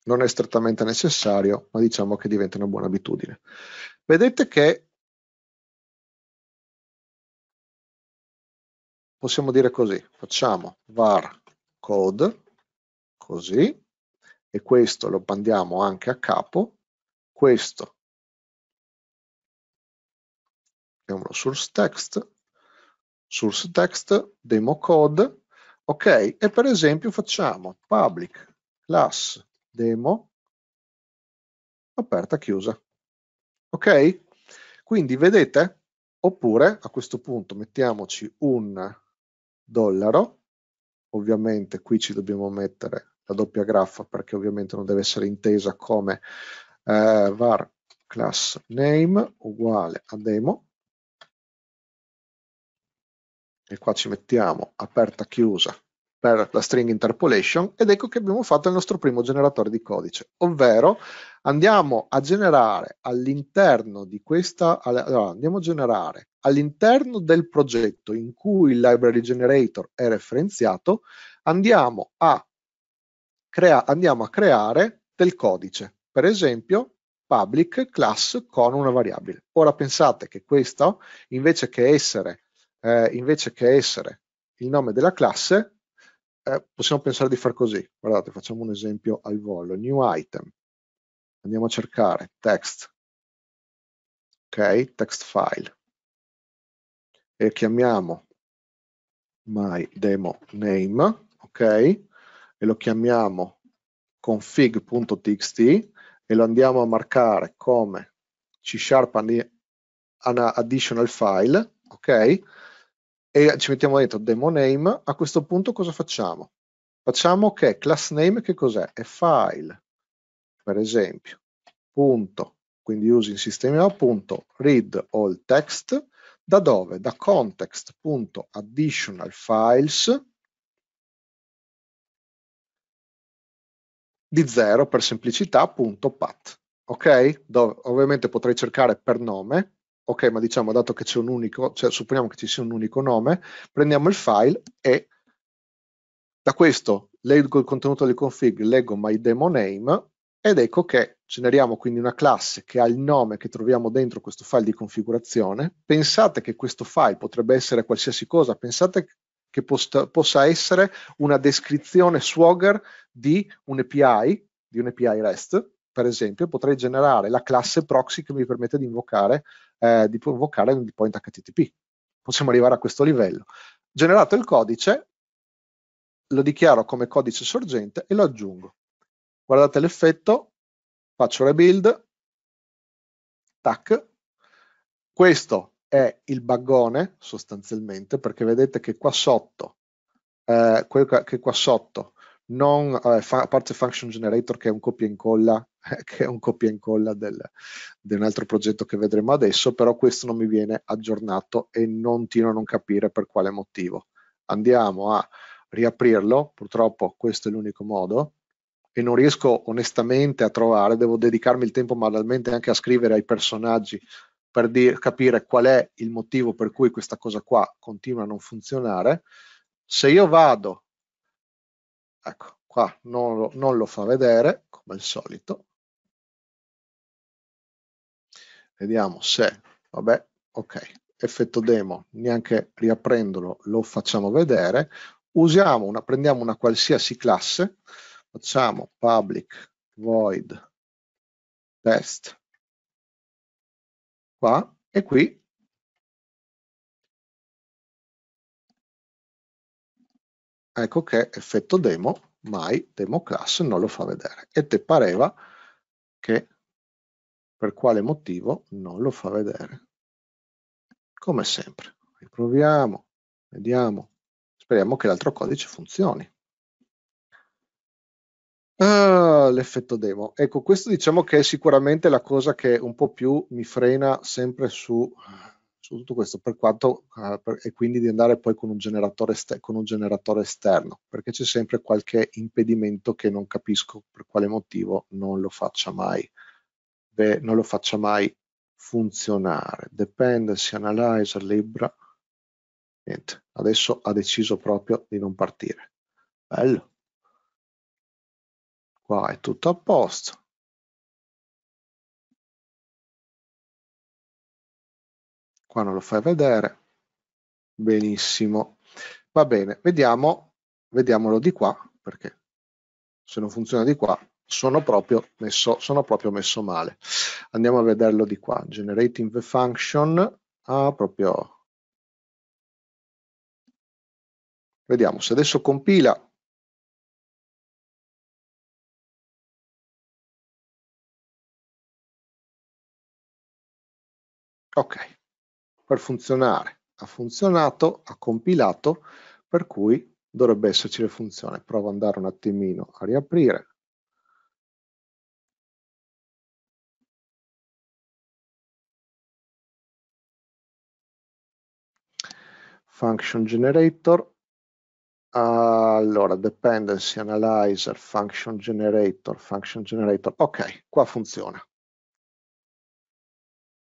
non è strettamente necessario ma diciamo che diventa una buona abitudine vedete che possiamo dire così, facciamo var code, così, e questo lo mandiamo anche a capo, questo, è chiamiamolo source text, source text, demo code, ok, e per esempio facciamo public class demo, aperta, chiusa, ok? Quindi vedete? Oppure a questo punto mettiamoci un dollaro, ovviamente qui ci dobbiamo mettere la doppia graffa perché ovviamente non deve essere intesa come eh, var class name uguale a demo e qua ci mettiamo aperta chiusa per la string interpolation ed ecco che abbiamo fatto il nostro primo generatore di codice, ovvero andiamo a generare all'interno di questa, allora, andiamo a generare all'interno del progetto in cui il library generator è referenziato, andiamo a, crea, andiamo a creare del codice. Per esempio, public class con una variabile. Ora pensate che questo, invece che essere, eh, invece che essere il nome della classe, eh, possiamo pensare di far così. Guardate, facciamo un esempio al volo. New item Andiamo a cercare text, ok, text file e chiamiamo my demo name, ok, e lo chiamiamo config.txt e lo andiamo a marcare come C Sharp additional file, ok, e ci mettiamo dentro demo name, a questo punto cosa facciamo? Facciamo che class name che cos'è? È file per esempio, punto, quindi usi in sistema punto read all text, da dove? Da context.additional files di 0 per semplicità.pat. Ok? Dove, ovviamente potrei cercare per nome, ok, ma diciamo dato che c'è un unico, cioè supponiamo che ci sia un unico nome, prendiamo il file e da questo leggo il contenuto del config, leggo my demo name ed ecco che generiamo quindi una classe che ha il nome che troviamo dentro questo file di configurazione. Pensate che questo file potrebbe essere qualsiasi cosa, pensate che possa essere una descrizione swagger di un API, di un API REST, per esempio, potrei generare la classe proxy che mi permette di invocare, eh, di invocare un endpoint HTTP. Possiamo arrivare a questo livello. Generato il codice, lo dichiaro come codice sorgente e lo aggiungo guardate l'effetto, faccio rebuild, tac, questo è il baggone sostanzialmente perché vedete che qua sotto, eh, che qua sotto non eh, fa, parte function generator che è un copia e incolla che è un copia e incolla del, di un altro progetto che vedremo adesso però questo non mi viene aggiornato e non tiro a non capire per quale motivo andiamo a riaprirlo purtroppo questo è l'unico modo che non riesco onestamente a trovare, devo dedicarmi il tempo manualmente anche a scrivere ai personaggi per dire, capire qual è il motivo per cui questa cosa qua continua a non funzionare. Se io vado, ecco, qua non, non lo fa vedere, come al solito. Vediamo se, vabbè, ok, effetto demo, neanche riaprendolo, lo facciamo vedere. Usiamo una, prendiamo una qualsiasi classe, facciamo public void test qua e qui ecco che effetto demo mai demo class non lo fa vedere e te pareva che per quale motivo non lo fa vedere come sempre riproviamo vediamo speriamo che l'altro codice funzioni Ah, l'effetto demo. Ecco, questo diciamo che è sicuramente la cosa che un po' più mi frena sempre su, su tutto questo, per quanto, eh, per, e quindi di andare poi con un, con un, generatore esterno, perché c'è sempre qualche impedimento che non capisco per quale motivo non lo faccia mai, Beh, non lo faccia mai funzionare. Dependency Analyzer Libra, niente, adesso ha deciso proprio di non partire. Bello qua è tutto a posto qua non lo fai vedere benissimo va bene vediamo vediamolo di qua perché se non funziona di qua sono proprio messo, sono proprio messo male andiamo a vederlo di qua generating the function ah, proprio vediamo se adesso compila Ok, per funzionare ha funzionato, ha compilato, per cui dovrebbe esserci la funzione. Provo ad andare un attimino a riaprire. Function generator. Allora, dependency analyzer, function generator, function generator. Ok, qua funziona.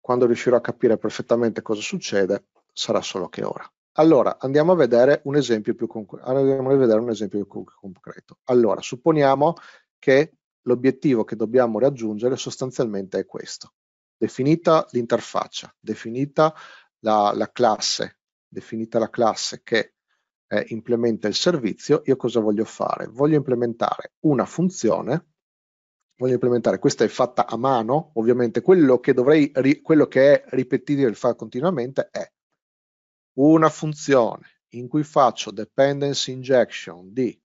Quando riuscirò a capire perfettamente cosa succede, sarà solo che ora. Allora, andiamo a vedere un esempio più, conc- un esempio più concreto. Allora, supponiamo che l'obiettivo che dobbiamo raggiungere sostanzialmente è questo. Definita l'interfaccia, definita la, la classe, definita la classe che eh, implementa il servizio, io cosa voglio fare? Voglio implementare una funzione voglio implementare, questa è fatta a mano, ovviamente quello che, dovrei, quello che è ripetibile fare continuamente è una funzione in cui faccio dependency injection di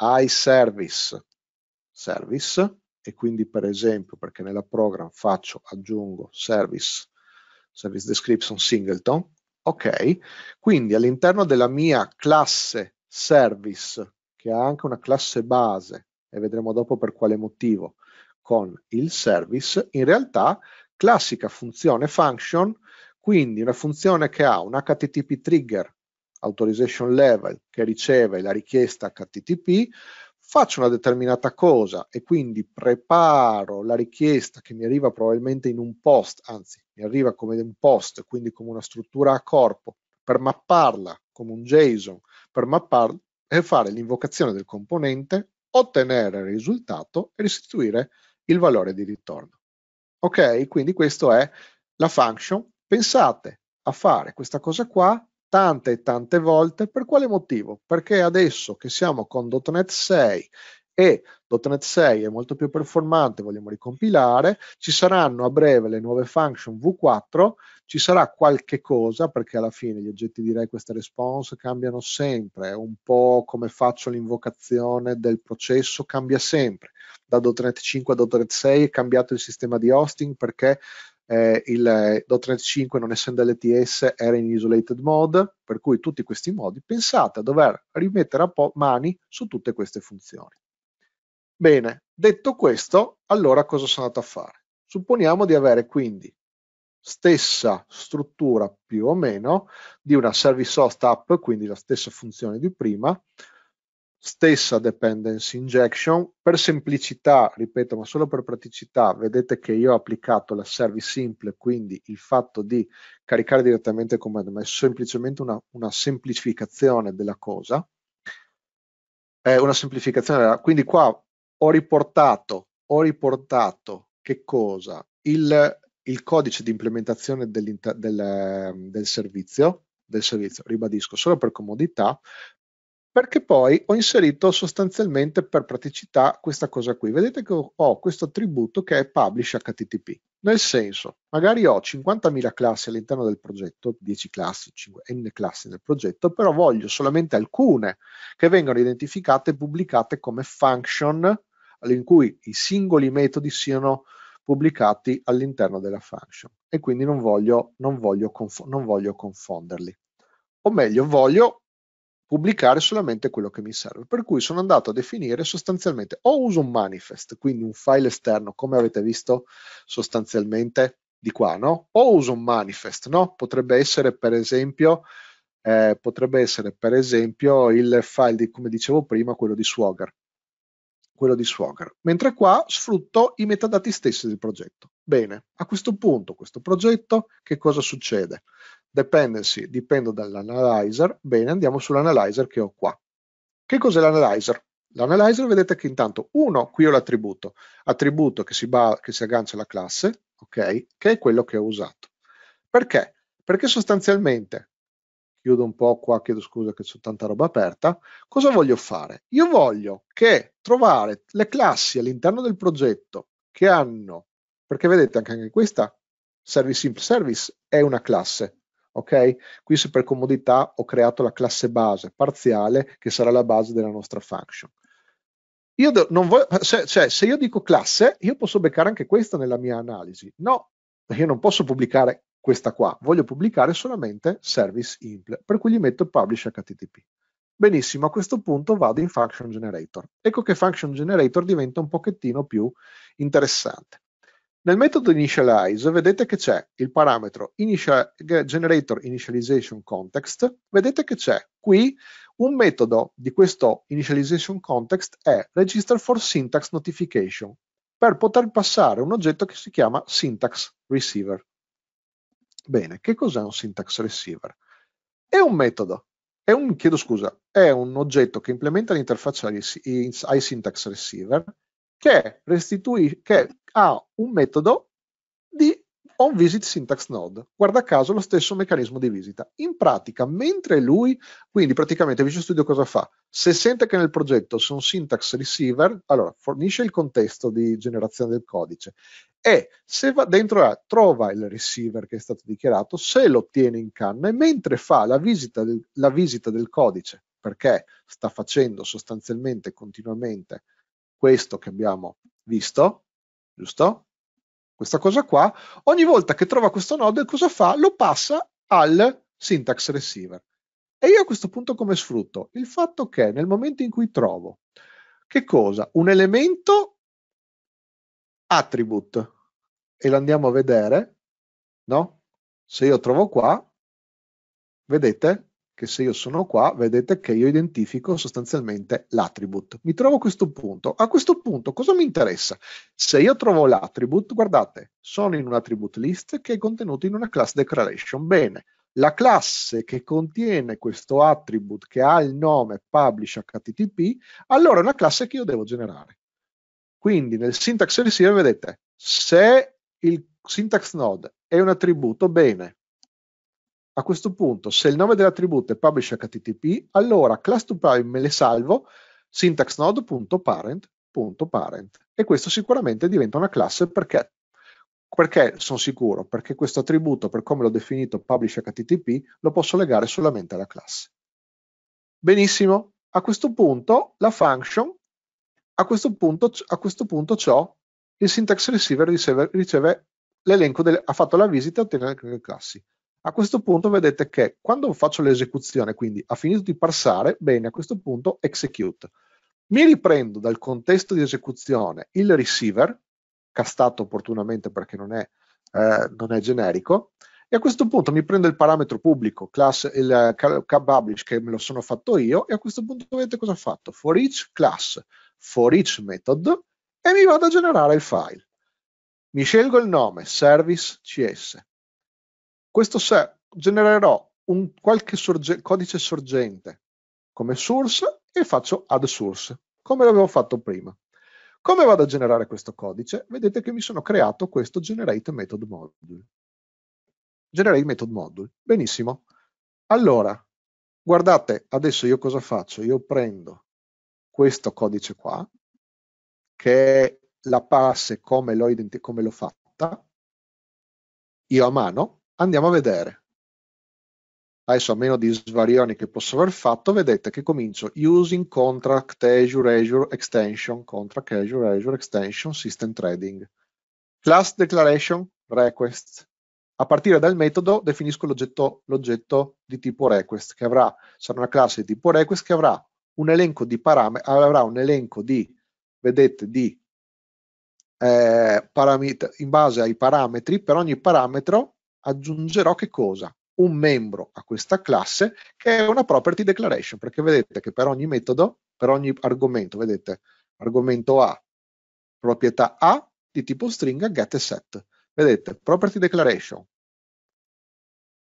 iService service e quindi per esempio perché nella program faccio aggiungo service service description singleton ok quindi all'interno della mia classe service che ha anche una classe base e vedremo dopo per quale motivo con il service, in realtà classica funzione function, quindi una funzione che ha un HTTP trigger authorization level che riceve la richiesta HTTP, faccio una determinata cosa e quindi preparo la richiesta che mi arriva probabilmente in un post, anzi mi arriva come un post, quindi come una struttura a corpo, per mapparla come un JSON, per mapparla e fare l'invocazione del componente, ottenere il risultato e restituire il valore di ritorno. Ok, quindi questa è la function. Pensate a fare questa cosa qua tante e tante volte. Per quale motivo? Perché adesso che siamo con .NET 6 e .NET 6 è molto più performante, vogliamo ricompilare, ci saranno a breve le nuove function V4, ci sarà qualche cosa, perché alla fine gli oggetti di request e response cambiano sempre, un po' come faccio l'invocazione del processo cambia sempre da .NET 5 a .NET 6 è cambiato il sistema di hosting perché eh, il eh, .NET 5 non essendo LTS era in isolated mode, per cui tutti questi modi pensate a dover rimettere a po- mani su tutte queste funzioni. Bene, detto questo, allora cosa sono andato a fare? Supponiamo di avere quindi stessa struttura più o meno di una service host app, quindi la stessa funzione di prima, stessa dependency injection. Per semplicità, ripeto, ma solo per praticità, vedete che io ho applicato la service simple, quindi il fatto di caricare direttamente il comando, ma è semplicemente una, una semplificazione della cosa. È una semplificazione, quindi qua ho riportato, ho riportato che cosa? Il, il codice di implementazione del, del servizio, del servizio, ribadisco, solo per comodità, perché poi ho inserito sostanzialmente per praticità questa cosa qui. Vedete che ho questo attributo che è publish http. Nel senso, magari ho 50.000 classi all'interno del progetto, 10 classi, 5, n eh, classi nel progetto, però voglio solamente alcune che vengano identificate e pubblicate come function in cui i singoli metodi siano pubblicati all'interno della function e quindi non voglio, non voglio, conf non voglio confonderli. O meglio, voglio pubblicare solamente quello che mi serve. Per cui sono andato a definire sostanzialmente o uso un manifest, quindi un file esterno, come avete visto sostanzialmente di qua, no? O uso un manifest, no? Potrebbe essere per esempio eh, potrebbe essere per esempio il file di, come dicevo prima, quello di Swagger. Quello di Swagger. Mentre qua sfrutto i metadati stessi del progetto. Bene, a questo punto, questo progetto, che cosa succede? dependency dipendo dall'analyzer, bene andiamo sull'analyzer che ho qua. Che cos'è l'analyzer? L'analyzer vedete che intanto, uno, qui ho l'attributo, attributo che si, che si aggancia alla classe, ok, che è quello che ho usato. Perché? Perché sostanzialmente, chiudo un po' qua, chiedo scusa che c'è tanta roba aperta, cosa voglio fare? Io voglio che trovare le classi all'interno del progetto che hanno, perché vedete anche, questa, service, service è una classe, ok? Qui se per comodità ho creato la classe base parziale che sarà la base della nostra function. Io voglio, se, cioè, se io dico classe, io posso beccare anche questa nella mia analisi. No, io non posso pubblicare questa qua, voglio pubblicare solamente service impl, per cui gli metto publish http. Benissimo, a questo punto vado in function generator. Ecco che function generator diventa un pochettino più interessante. Nel metodo initialize vedete che c'è il parametro initial, generator initialization context, vedete che c'è qui un metodo di questo initialization context è register for syntax notification per poter passare un oggetto che si chiama syntax receiver. Bene, che cos'è un syntax receiver? È un metodo, è un, chiedo scusa, è un oggetto che implementa l'interfaccia ai syntax receiver che, che ha un metodo di on syntax node, guarda caso lo stesso meccanismo di visita. In pratica, mentre lui, quindi praticamente Visual Studio cosa fa? Se sente che nel progetto c'è un syntax receiver, allora fornisce il contesto di generazione del codice e se va dentro a, trova il receiver che è stato dichiarato, se lo tiene in canna e mentre fa la visita del, la visita del codice, perché sta facendo sostanzialmente continuamente questo che abbiamo visto, giusto? Questa cosa qua, ogni volta che trova questo nodo, cosa fa? Lo passa al syntax receiver. E io a questo punto come sfrutto? Il fatto che nel momento in cui trovo, che cosa? Un elemento attribute, e lo andiamo a vedere, no? Se io trovo qua, vedete, che se io sono qua, vedete che io identifico sostanzialmente l'attribute. Mi trovo a questo punto. A questo punto cosa mi interessa? Se io trovo l'attribute, guardate, sono in un attribute list che è contenuto in una class declaration. Bene, la classe che contiene questo attribute che ha il nome publish http, allora è una classe che io devo generare. Quindi nel syntax receiver vedete, se il syntax node è un attributo, bene, a questo punto, se il nome dell'attributo è publish http, allora class 2 prime me le salvo syntax e questo sicuramente diventa una classe perché perché sono sicuro? Perché questo attributo, per come l'ho definito publish http, lo posso legare solamente alla classe. Benissimo, a questo punto la function, a questo punto, a questo punto ciò, il syntax receiver riceve, riceve l'elenco, ha fatto la visita e ottiene le classi a questo punto vedete che quando faccio l'esecuzione, quindi ha finito di parsare, bene, a questo punto execute. Mi riprendo dal contesto di esecuzione il receiver, castato opportunamente perché non è, eh, non è generico, e a questo punto mi prendo il parametro pubblico, class, il eh, publish che me lo sono fatto io, e a questo punto vedete cosa ho fatto? For each class, for each method, e mi vado a generare il file. Mi scelgo il nome, service cs, questo se genererò un qualche sorge- codice sorgente come source e faccio add source, come l'avevo fatto prima. Come vado a generare questo codice? Vedete che mi sono creato questo generate method module. Generate method module. Benissimo. Allora, guardate, adesso io cosa faccio? Io prendo questo codice qua, che è la passe come l'ho fatta, io a mano, Andiamo a vedere. Adesso a meno di svarioni che posso aver fatto, vedete che comincio using contract Azure Azure extension, contract Azure Azure extension system trading. Class declaration request. A partire dal metodo definisco l'oggetto di tipo request che avrà, sarà una classe di tipo request che avrà un elenco di parametri, avrà un elenco di, vedete, di eh, in base ai parametri, per ogni parametro aggiungerò che cosa? Un membro a questa classe che è una property declaration, perché vedete che per ogni metodo, per ogni argomento, vedete, argomento A, proprietà A di tipo stringa get e set. Vedete, property declaration,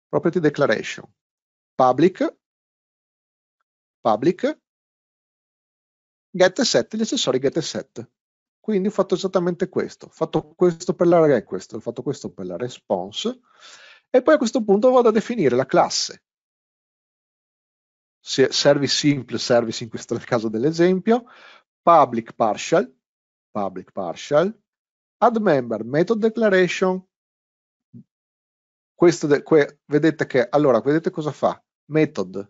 property declaration, public, public, get e set, gli accessori get e set. Quindi ho fatto esattamente questo, ho fatto questo per la request, ho fatto questo per la response e poi a questo punto vado a definire la classe. service simple, service in questo caso dell'esempio, public partial, public partial, add member, method declaration. De que vedete che, allora, vedete cosa fa? Method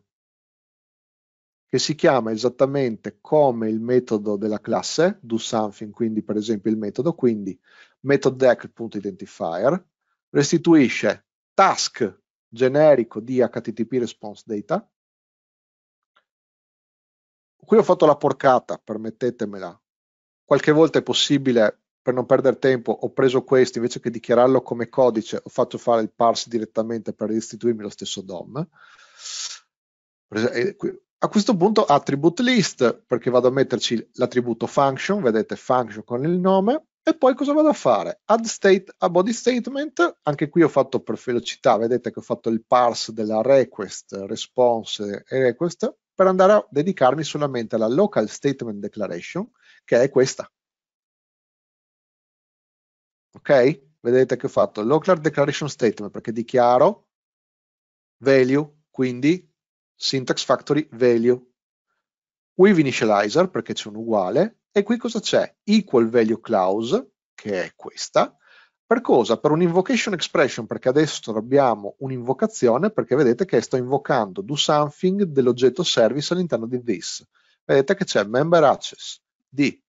che si chiama esattamente come il metodo della classe, do something, quindi per esempio il metodo, quindi method methoddec.identifier restituisce task generico di http response data. Qui ho fatto la porcata, permettetemela. Qualche volta è possibile, per non perdere tempo, ho preso questo, invece che dichiararlo come codice, ho fatto fare il parse direttamente per restituirmi lo stesso DOM a questo punto attribute list, perché vado a metterci l'attributo function, vedete function con il nome, e poi cosa vado a fare? Add state a body statement, anche qui ho fatto per velocità, vedete che ho fatto il parse della request, response e request, per andare a dedicarmi solamente alla local statement declaration, che è questa. Ok? Vedete che ho fatto local declaration statement, perché dichiaro value, quindi syntax factory value. We've initializer perché c'è un uguale e qui cosa c'è? Equal value clause che è questa. Per cosa? Per un'invocation expression perché adesso abbiamo un'invocazione perché vedete che sto invocando do something dell'oggetto service all'interno di this. Vedete che c'è member access di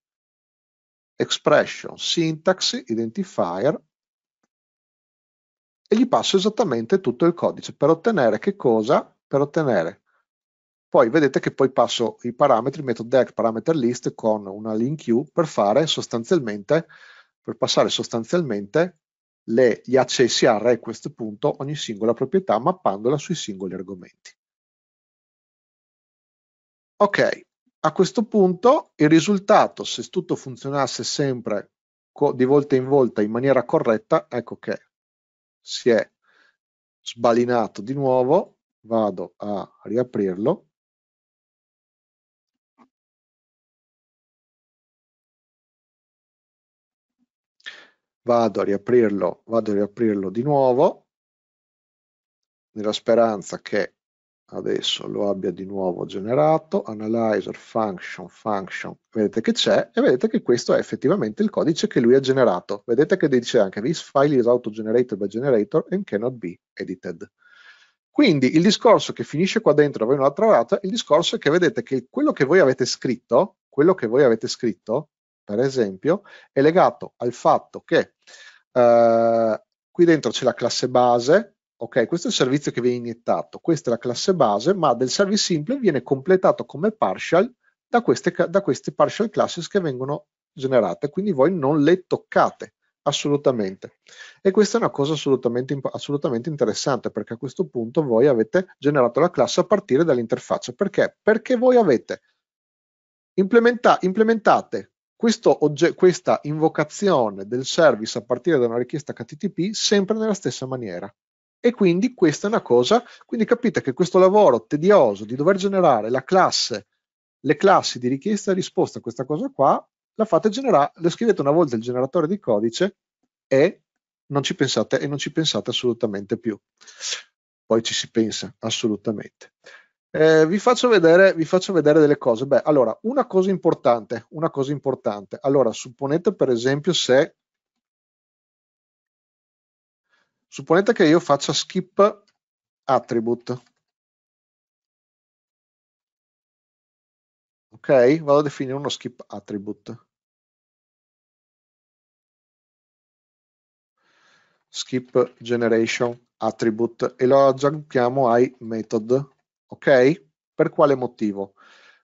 expression syntax identifier e gli passo esattamente tutto il codice per ottenere che cosa? Per ottenere poi vedete che poi passo i parametri, metto deck parameter list con una link queue per fare sostanzialmente, per passare sostanzialmente le, gli accessi a request.ogni ogni singola proprietà mappandola sui singoli argomenti. Ok, a questo punto il risultato, se tutto funzionasse sempre di volta in volta in maniera corretta, ecco che si è sbalinato di nuovo, vado a riaprirlo vado a riaprirlo, vado a riaprirlo di nuovo nella speranza che adesso lo abbia di nuovo generato, analyzer function function, vedete che c'è e vedete che questo è effettivamente il codice che lui ha generato. Vedete che dice anche this file is auto-generated by generator and cannot be edited. Quindi il discorso che finisce qua dentro, voi un'altra rata, il discorso è che vedete che quello che voi avete scritto, quello che voi avete scritto per esempio, è legato al fatto che eh, qui dentro c'è la classe base, ok, questo è il servizio che viene iniettato, questa è la classe base, ma del service simple viene completato come partial da queste, da queste partial classes che vengono generate, quindi voi non le toccate assolutamente. E questa è una cosa assolutamente, assolutamente, interessante perché a questo punto voi avete generato la classe a partire dall'interfaccia. Perché? Perché voi avete implementa, implementate questo ogge- questa invocazione del service a partire da una richiesta HTTP sempre nella stessa maniera. E quindi questa è una cosa, quindi capite che questo lavoro tedioso di dover generare la classe, le classi di richiesta e risposta a questa cosa qua, la fate generare, lo scrivete una volta il generatore di codice e non ci pensate, e non ci pensate assolutamente più. Poi ci si pensa assolutamente. Eh, vi, faccio vedere, vi, faccio vedere, delle cose. Beh, allora, una cosa importante, una cosa importante. Allora, supponete per esempio se... Supponete che io faccia skip attribute. Ok? Vado a definire uno skip attribute. Skip generation attribute e lo aggiungiamo ai method ok? Per quale motivo?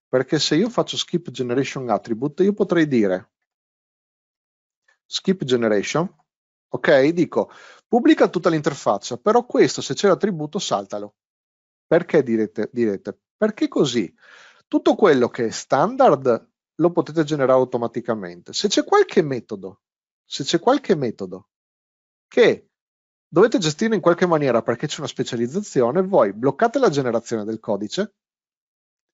Perché se io faccio skip generation attribute, io potrei dire skip generation, ok? Dico pubblica tutta l'interfaccia, però questo se c'è l'attributo saltalo. Perché direte, direte? Perché così? Tutto quello che è standard lo potete generare automaticamente. Se c'è qualche metodo, se c'è qualche metodo che dovete gestirlo in qualche maniera perché c'è una specializzazione, voi bloccate la generazione del codice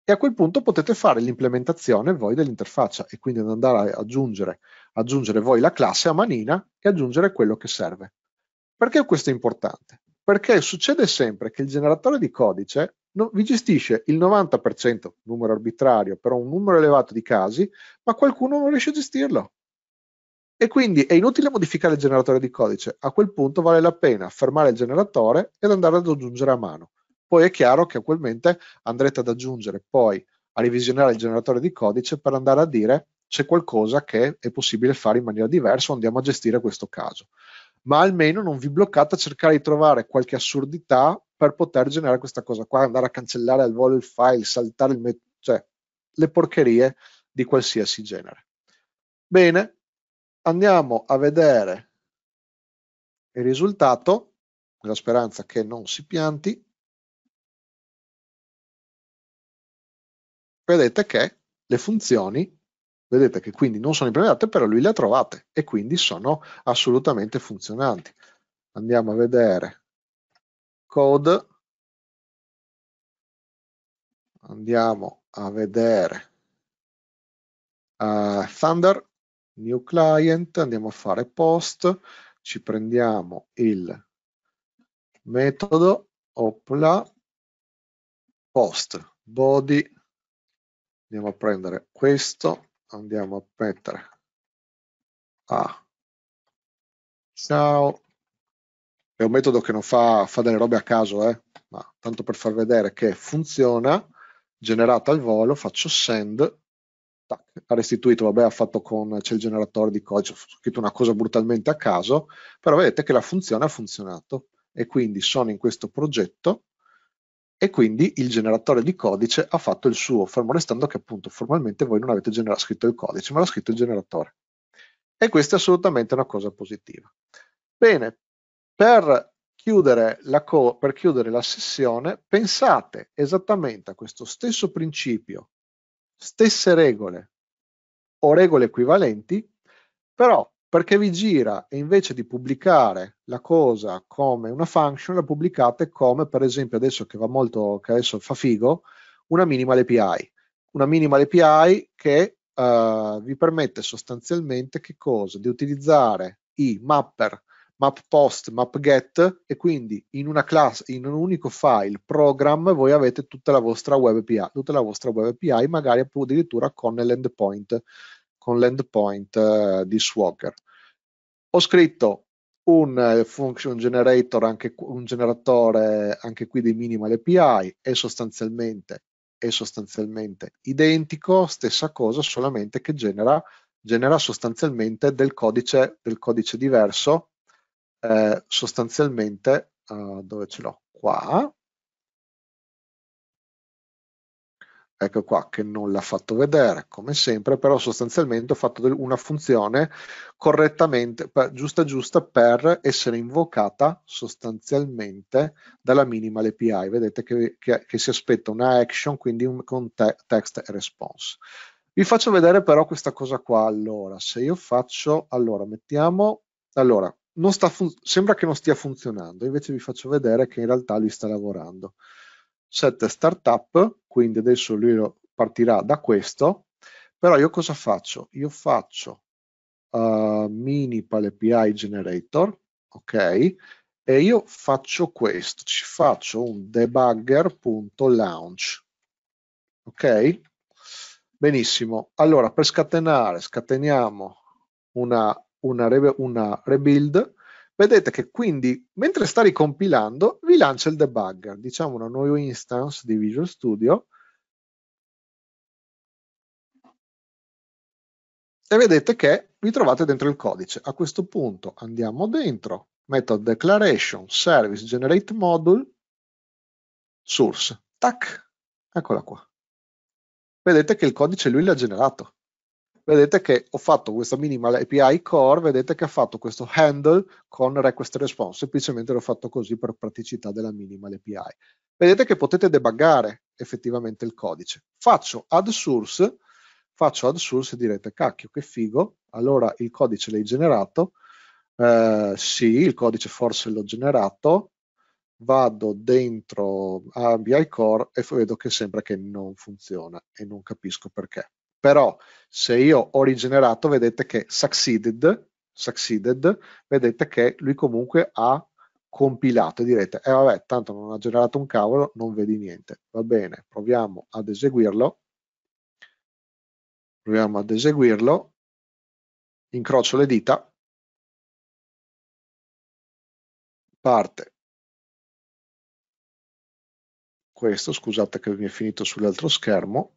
e a quel punto potete fare l'implementazione voi dell'interfaccia e quindi andare a aggiungere, aggiungere voi la classe a manina e aggiungere quello che serve. Perché questo è importante? Perché succede sempre che il generatore di codice vi gestisce il 90%, numero arbitrario, però un numero elevato di casi, ma qualcuno non riesce a gestirlo e quindi è inutile modificare il generatore di codice. A quel punto vale la pena fermare il generatore ed andare ad aggiungere a mano. Poi è chiaro che a quel mente andrete ad aggiungere poi a revisionare il generatore di codice per andare a dire c'è qualcosa che è possibile fare in maniera diversa o andiamo a gestire questo caso. Ma almeno non vi bloccate a cercare di trovare qualche assurdità per poter generare questa cosa qua, andare a cancellare al volo il file, saltare il... cioè le porcherie di qualsiasi genere. Bene, andiamo a vedere il risultato nella speranza che non si pianti vedete che le funzioni vedete che quindi non sono implementate però lui le ha trovate e quindi sono assolutamente funzionanti andiamo a vedere code andiamo a vedere uh, Thunder new client, andiamo a fare post, ci prendiamo il metodo, opla, post, body, andiamo a prendere questo, andiamo a mettere a ciao, è un metodo che non fa, fa delle robe a caso, eh? ma tanto per far vedere che funziona, generata al volo, faccio send tac, ha restituito, vabbè, ha fatto con c'è il generatore di codice, ho scritto una cosa brutalmente a caso, però vedete che la funzione ha funzionato e quindi sono in questo progetto e quindi il generatore di codice ha fatto il suo, fermo restando che appunto formalmente voi non avete scritto il codice, ma l'ha scritto il generatore. E questa è assolutamente una cosa positiva. Bene, per chiudere la, per chiudere la sessione, pensate esattamente a questo stesso principio stesse regole o regole equivalenti, però perché vi gira e invece di pubblicare la cosa come una function, la pubblicate come per esempio adesso che va molto, che adesso fa figo, una minimal API. Una minimal API che uh, vi permette sostanzialmente che cosa? Di utilizzare i mapper map post, map get e quindi in una classe, in un unico file program voi avete tutta la vostra web API, tutta la vostra web API magari addirittura con l'endpoint, con l'endpoint uh, eh, di Swagger. Ho scritto un eh, function generator, anche un generatore anche qui di minimal API è sostanzialmente, è sostanzialmente identico, stessa cosa solamente che genera genera sostanzialmente del codice, del codice diverso eh, sostanzialmente, uh, dove ce l'ho? Qua. Ecco qua che non l'ha fatto vedere, come sempre, però sostanzialmente ho fatto una funzione correttamente, giusta giusta per essere invocata sostanzialmente dalla minimal API. Vedete che, che, che si aspetta una action, quindi un, con te, text e response. Vi faccio vedere però questa cosa qua. Allora, se io faccio, allora mettiamo, allora fun- sembra che non stia funzionando, invece vi faccio vedere che in realtà lui sta lavorando. Set startup, quindi adesso lui partirà da questo, però io cosa faccio? Io faccio uh, eh, minipal API generator, ok? E io faccio questo, ci faccio un debugger.launch, ok? Benissimo, allora per scatenare, scateniamo una una, re- una rebuild, vedete che quindi mentre sta ricompilando vi lancia il debugger, diciamo una nuova instance di Visual Studio e vedete che vi trovate dentro il codice. A questo punto andiamo dentro, method declaration service generate module source, tac, eccola qua. Vedete che il codice lui l'ha generato vedete che ho fatto questa minimal API core, vedete che ha fatto questo handle con request response, semplicemente l'ho fatto così per praticità della minimal API. Vedete che potete debuggare effettivamente il codice. Faccio add source, faccio add source e direte cacchio che figo, allora il codice l'hai generato, eh, sì, il codice forse l'ho generato, vado dentro ABI Core e vedo che sembra che non funziona e non capisco perché però se io ho rigenerato vedete che succeeded, succeeded vedete che lui comunque ha compilato e direte eh vabbè tanto non ha generato un cavolo non vedi niente va bene proviamo ad eseguirlo proviamo ad eseguirlo incrocio le dita parte questo scusate che mi è finito sull'altro schermo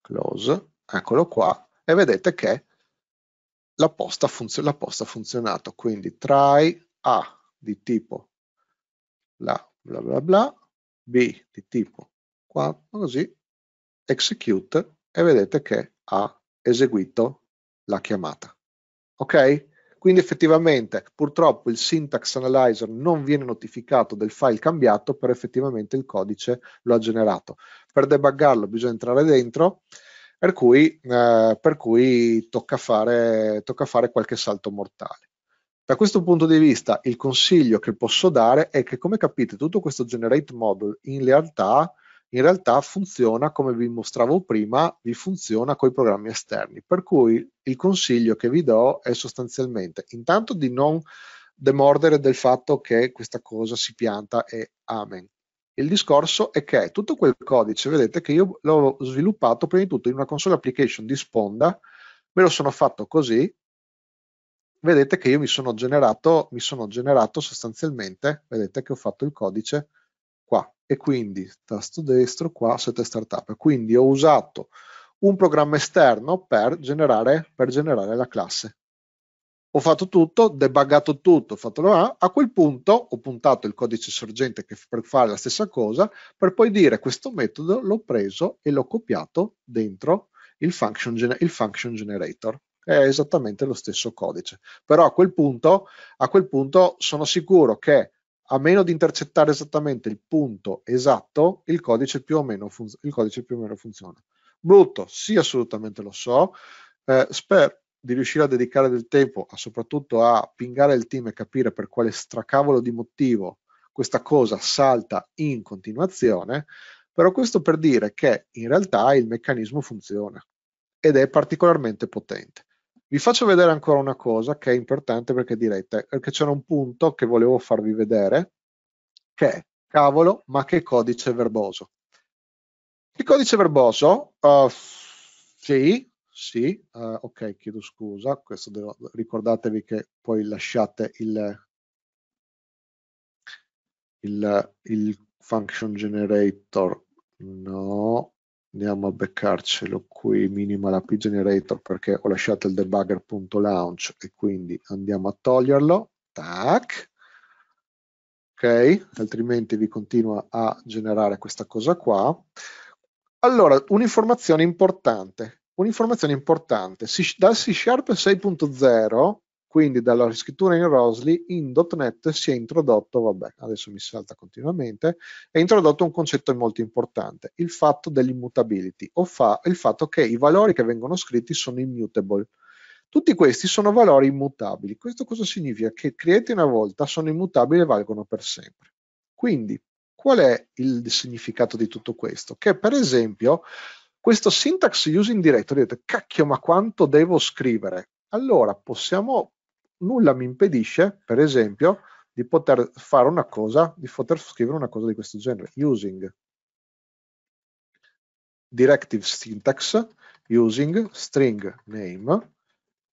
close eccolo qua, e vedete che la posta, la posta ha funzionato, quindi try A di tipo la bla bla bla, B di tipo qua, così, execute e vedete che ha eseguito la chiamata. Ok? Quindi effettivamente purtroppo il syntax analyzer non viene notificato del file cambiato, però effettivamente il codice lo ha generato. Per debuggarlo bisogna entrare dentro per cui, eh, per cui tocca, fare, tocca fare qualche salto mortale. Da questo punto di vista, il consiglio che posso dare è che, come capite, tutto questo generate model in realtà, in realtà funziona, come vi mostravo prima, vi funziona con i programmi esterni. Per cui il consiglio che vi do è sostanzialmente, intanto, di non demordere del fatto che questa cosa si pianta e amen. Il discorso è che tutto quel codice, vedete che io l'ho sviluppato prima di tutto in una console application di sponda, me lo sono fatto così, vedete che io mi sono generato, mi sono generato sostanzialmente, vedete che ho fatto il codice qua, e quindi tasto destro qua, set startup, quindi ho usato un programma esterno per generare, per generare la classe ho fatto tutto, debuggato tutto, ho fatto là, a quel punto ho puntato il codice sorgente che per fare la stessa cosa, per poi dire questo metodo l'ho preso e l'ho copiato dentro il function, il function generator è esattamente lo stesso codice. Però a quel, punto, a quel punto, sono sicuro che a meno di intercettare esattamente il punto esatto, il codice più o meno, funz- più o meno funziona. Brutto, sì, assolutamente lo so. Eh, spero, di riuscire a dedicare del tempo a soprattutto a pingare il team e capire per quale stracavolo di motivo questa cosa salta in continuazione, però questo per dire che in realtà il meccanismo funziona ed è particolarmente potente. Vi faccio vedere ancora una cosa che è importante perché direte, perché c'era un punto che volevo farvi vedere, che è, cavolo, ma che codice verboso. Il codice verboso, uh, sì, sì, uh, ok, chiedo scusa, questo devo, ricordatevi che poi lasciate il, il, il function generator, no, andiamo a beccarcelo qui, minimal app generator, perché ho lasciato il debugger.launch e quindi andiamo a toglierlo, tac, ok, altrimenti vi continua a generare questa cosa qua. Allora, un'informazione importante, un'informazione importante. Si, dal C Sharp 6.0, quindi dalla riscrittura in Rosli, in .NET si è introdotto, vabbè, adesso mi salta continuamente, è introdotto un concetto molto importante, il fatto dell'immutability, o fa, il fatto che i valori che vengono scritti sono immutable. Tutti questi sono valori immutabili. Questo cosa significa? Che creati una volta sono immutabili e valgono per sempre. Quindi, qual è il significato di tutto questo? Che per esempio questo syntax using directory, dite, cacchio, ma quanto devo scrivere? Allora possiamo, nulla mi impedisce, per esempio, di poter fare una cosa, di poter scrivere una cosa di questo genere, using directive syntax, using string name,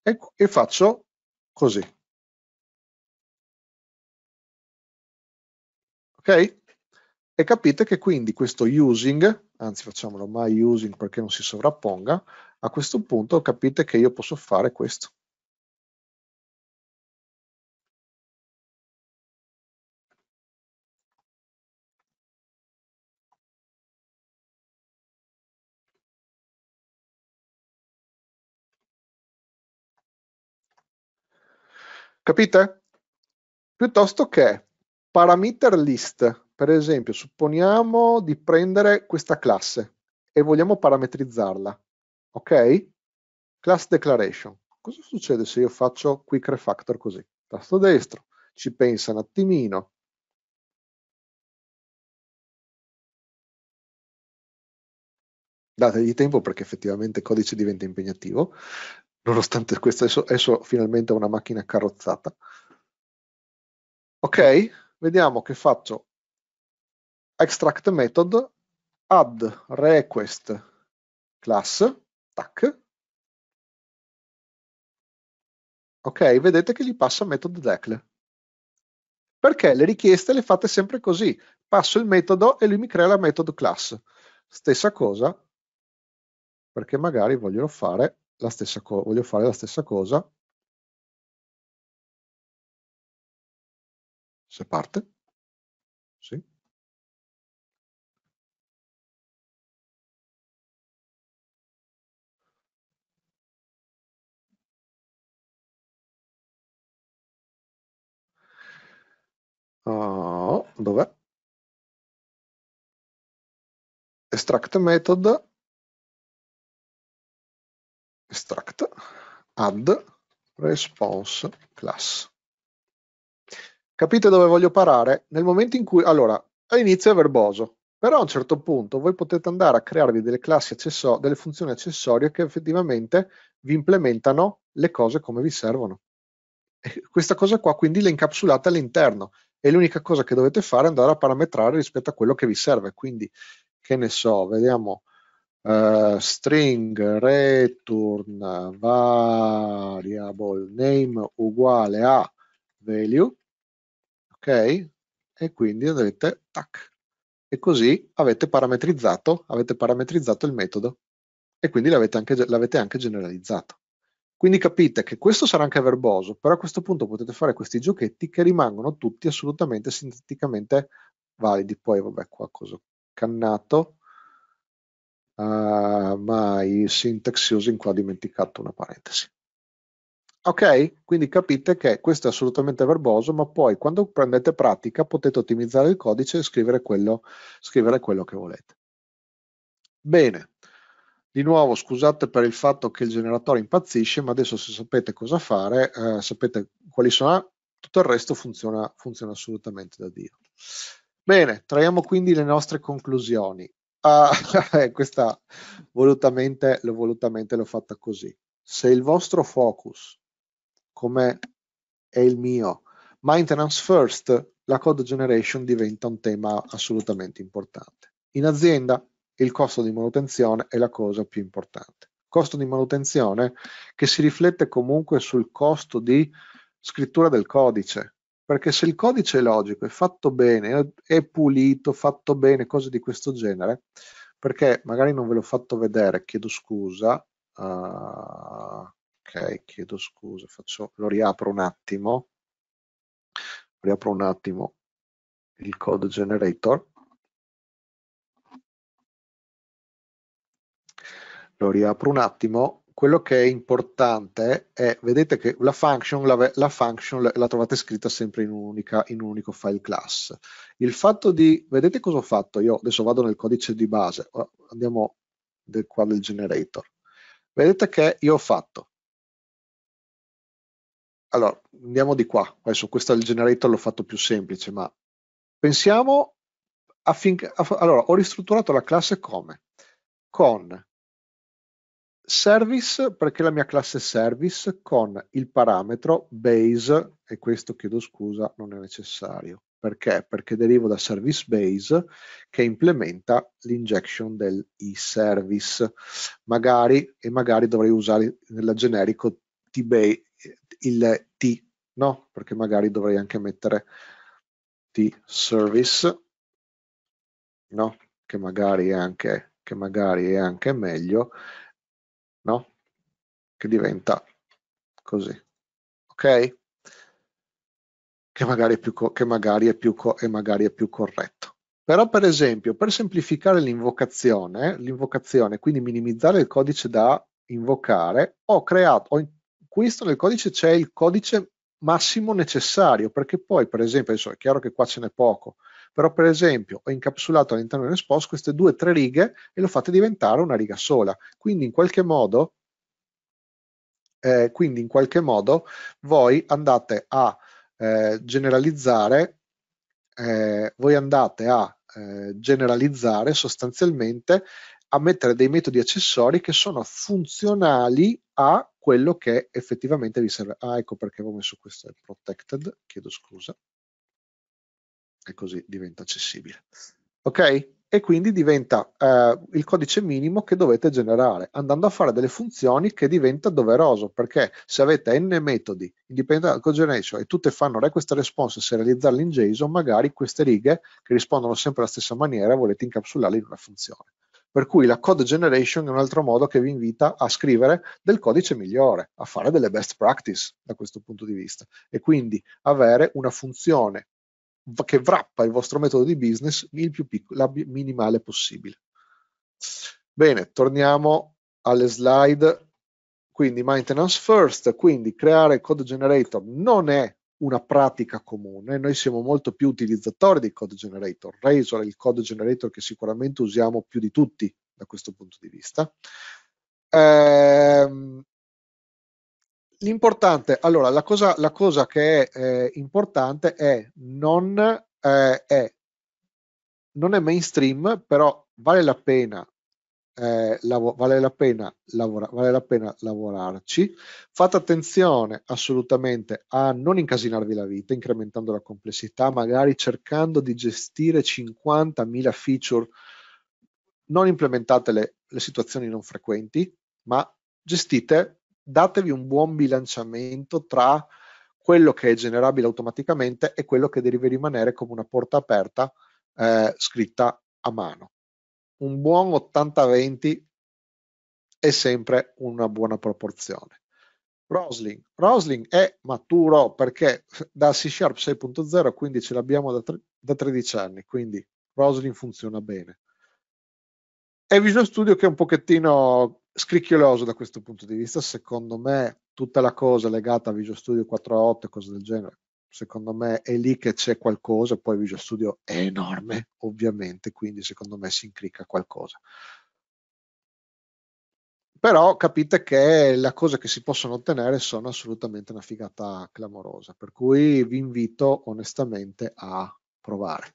e, e faccio così. Ok? E capite che quindi questo using anzi facciamolo my using perché non si sovrapponga, a questo punto capite che io posso fare questo. Capite? Piuttosto che parameter list per esempio, supponiamo di prendere questa classe e vogliamo parametrizzarla. Ok? Class declaration. Cosa succede se io faccio quick refactor così? Tasto destro, ci pensa un attimino. Dategli tempo perché effettivamente il codice diventa impegnativo, nonostante questo adesso, adesso finalmente ho una macchina carrozzata. Ok, vediamo che faccio extract method add request class, tac. Ok, vedete che gli passa method decle. Perché le richieste le fate sempre così. Passo il metodo e lui mi crea la method class. Stessa cosa, perché magari voglio fare la stessa, cosa voglio fare la stessa cosa se parte. Sì. Uh, dov'è? Extract method. Extract. Add response class. Capite dove voglio parare? Nel momento in cui... Allora, all'inizio è verboso, però a un certo punto voi potete andare a crearvi delle classi accessorie, delle funzioni accessorie che effettivamente vi implementano le cose come vi servono. E questa cosa qua quindi l'è encapsulata all'interno e l'unica cosa che dovete fare è andare a parametrare rispetto a quello che vi serve. Quindi, che ne so, vediamo uh, string return variable name uguale a value, ok? E quindi andrete tac. E così avete parametrizzato, avete parametrizzato il metodo e quindi l'avete anche, l'avete anche generalizzato. Quindi capite che questo sarà anche verboso, però a questo punto potete fare questi giochetti che rimangono tutti assolutamente sinteticamente validi. Poi, vabbè, qua cosa cannato, uh, ah, ma i syntax using qua ho dimenticato una parentesi. Ok? Quindi capite che questo è assolutamente verboso, ma poi quando prendete pratica potete ottimizzare il codice e scrivere quello, scrivere quello che volete. Bene. Di nuovo scusate per il fatto che il generatore impazzisce, ma adesso se sapete cosa fare, eh, sapete quali sono, ah, tutto il resto funziona, funziona assolutamente da Dio. Bene, traiamo quindi le nostre conclusioni. Uh, questa volutamente, volutamente l'ho fatta così. Se il vostro focus, come è il mio, maintenance first, la code generation diventa un tema assolutamente importante. In azienda il costo di manutenzione è la cosa più importante. Costo di manutenzione che si riflette comunque sul costo di scrittura del codice, perché se il codice è logico, è fatto bene, è pulito, fatto bene, cose di questo genere, perché magari non ve l'ho fatto vedere, chiedo scusa, uh, ok, chiedo scusa, faccio, lo riapro un attimo, riapro un attimo il code generator, lo riapro un attimo, quello che è importante è, vedete che la function la, la, function, la trovate scritta sempre in, unica, in un unico file class. Il fatto di, vedete cosa ho fatto? Io adesso vado nel codice di base, andiamo del, qua del generator. Vedete che io ho fatto allora andiamo di qua adesso questo è il generator l'ho fatto più semplice ma pensiamo affinché allora ho ristrutturato la classe come con service perché la mia classe service con il parametro base e questo chiedo scusa non è necessario perché? Perché derivo da service base che implementa l'injection del e-service. Magari, e magari dovrei usare nella generico il T, no? Perché magari dovrei anche mettere T-service, no? Che magari è anche, che magari è anche meglio no? Che diventa così, ok? Che magari è più, che magari è più, e magari è più corretto. Però per esempio, per semplificare l'invocazione, l'invocazione, quindi minimizzare il codice da invocare, ho creato, ho in, questo nel codice c'è il codice massimo necessario, perché poi per esempio, adesso è chiaro che qua ce n'è poco, però per esempio ho incapsulato all'interno dell'espos queste due o tre righe e lo fate diventare una riga sola, quindi in qualche modo, eh, quindi in qualche modo voi andate a eh, generalizzare, eh, voi andate a eh, generalizzare sostanzialmente a mettere dei metodi accessori che sono funzionali a quello che effettivamente vi serve. Ah, ecco perché avevo messo questo protected, chiedo scusa e così diventa accessibile. Ok? E quindi diventa eh, il codice minimo che dovete generare, andando a fare delle funzioni che diventa doveroso, perché se avete n metodi, indipendenti dal cogeneration, e tutte fanno request e response se realizzarle in JSON, magari queste righe, che rispondono sempre alla stessa maniera, volete incapsularle in una funzione. Per cui la code generation è un altro modo che vi invita a scrivere del codice migliore, a fare delle best practice da questo punto di vista e quindi avere una funzione che wrappa il vostro metodo di business il più piccolo, la minimale possibile. Bene, torniamo alle slide. Quindi maintenance first, quindi creare code generator non è una pratica comune, noi siamo molto più utilizzatori di code generator. Razor è il code generator che sicuramente usiamo più di tutti da questo punto di vista. Ehm, l'importante, allora, la cosa, la cosa che è eh, importante è non, eh, è non è mainstream, però vale la pena eh, lav- vale, la pena lavora- vale la pena lavorarci. Fate attenzione assolutamente a non incasinarvi la vita, incrementando la complessità, magari cercando di gestire 50.000 feature. Non implementate le, le situazioni non frequenti, ma gestite datevi un buon bilanciamento tra quello che è generabile automaticamente e quello che deve rimanere come una porta aperta eh, scritta a mano. Un buon 80-20 è sempre una buona proporzione. Rosling. Rosling è maturo perché da C Sharp 6.0 quindi ce l'abbiamo da, tre, da 13 anni, quindi Rosling funziona bene. E Visual Studio che è un pochettino scricchioloso da questo punto di vista. Secondo me, tutta la cosa legata a Visual Studio 4.8 e cose del genere, secondo me è lì che c'è qualcosa. Poi Visual Studio è enorme, ovviamente, quindi secondo me si incricca qualcosa. Però capite che le cose che si possono ottenere sono assolutamente una figata clamorosa, per cui vi invito onestamente a provare.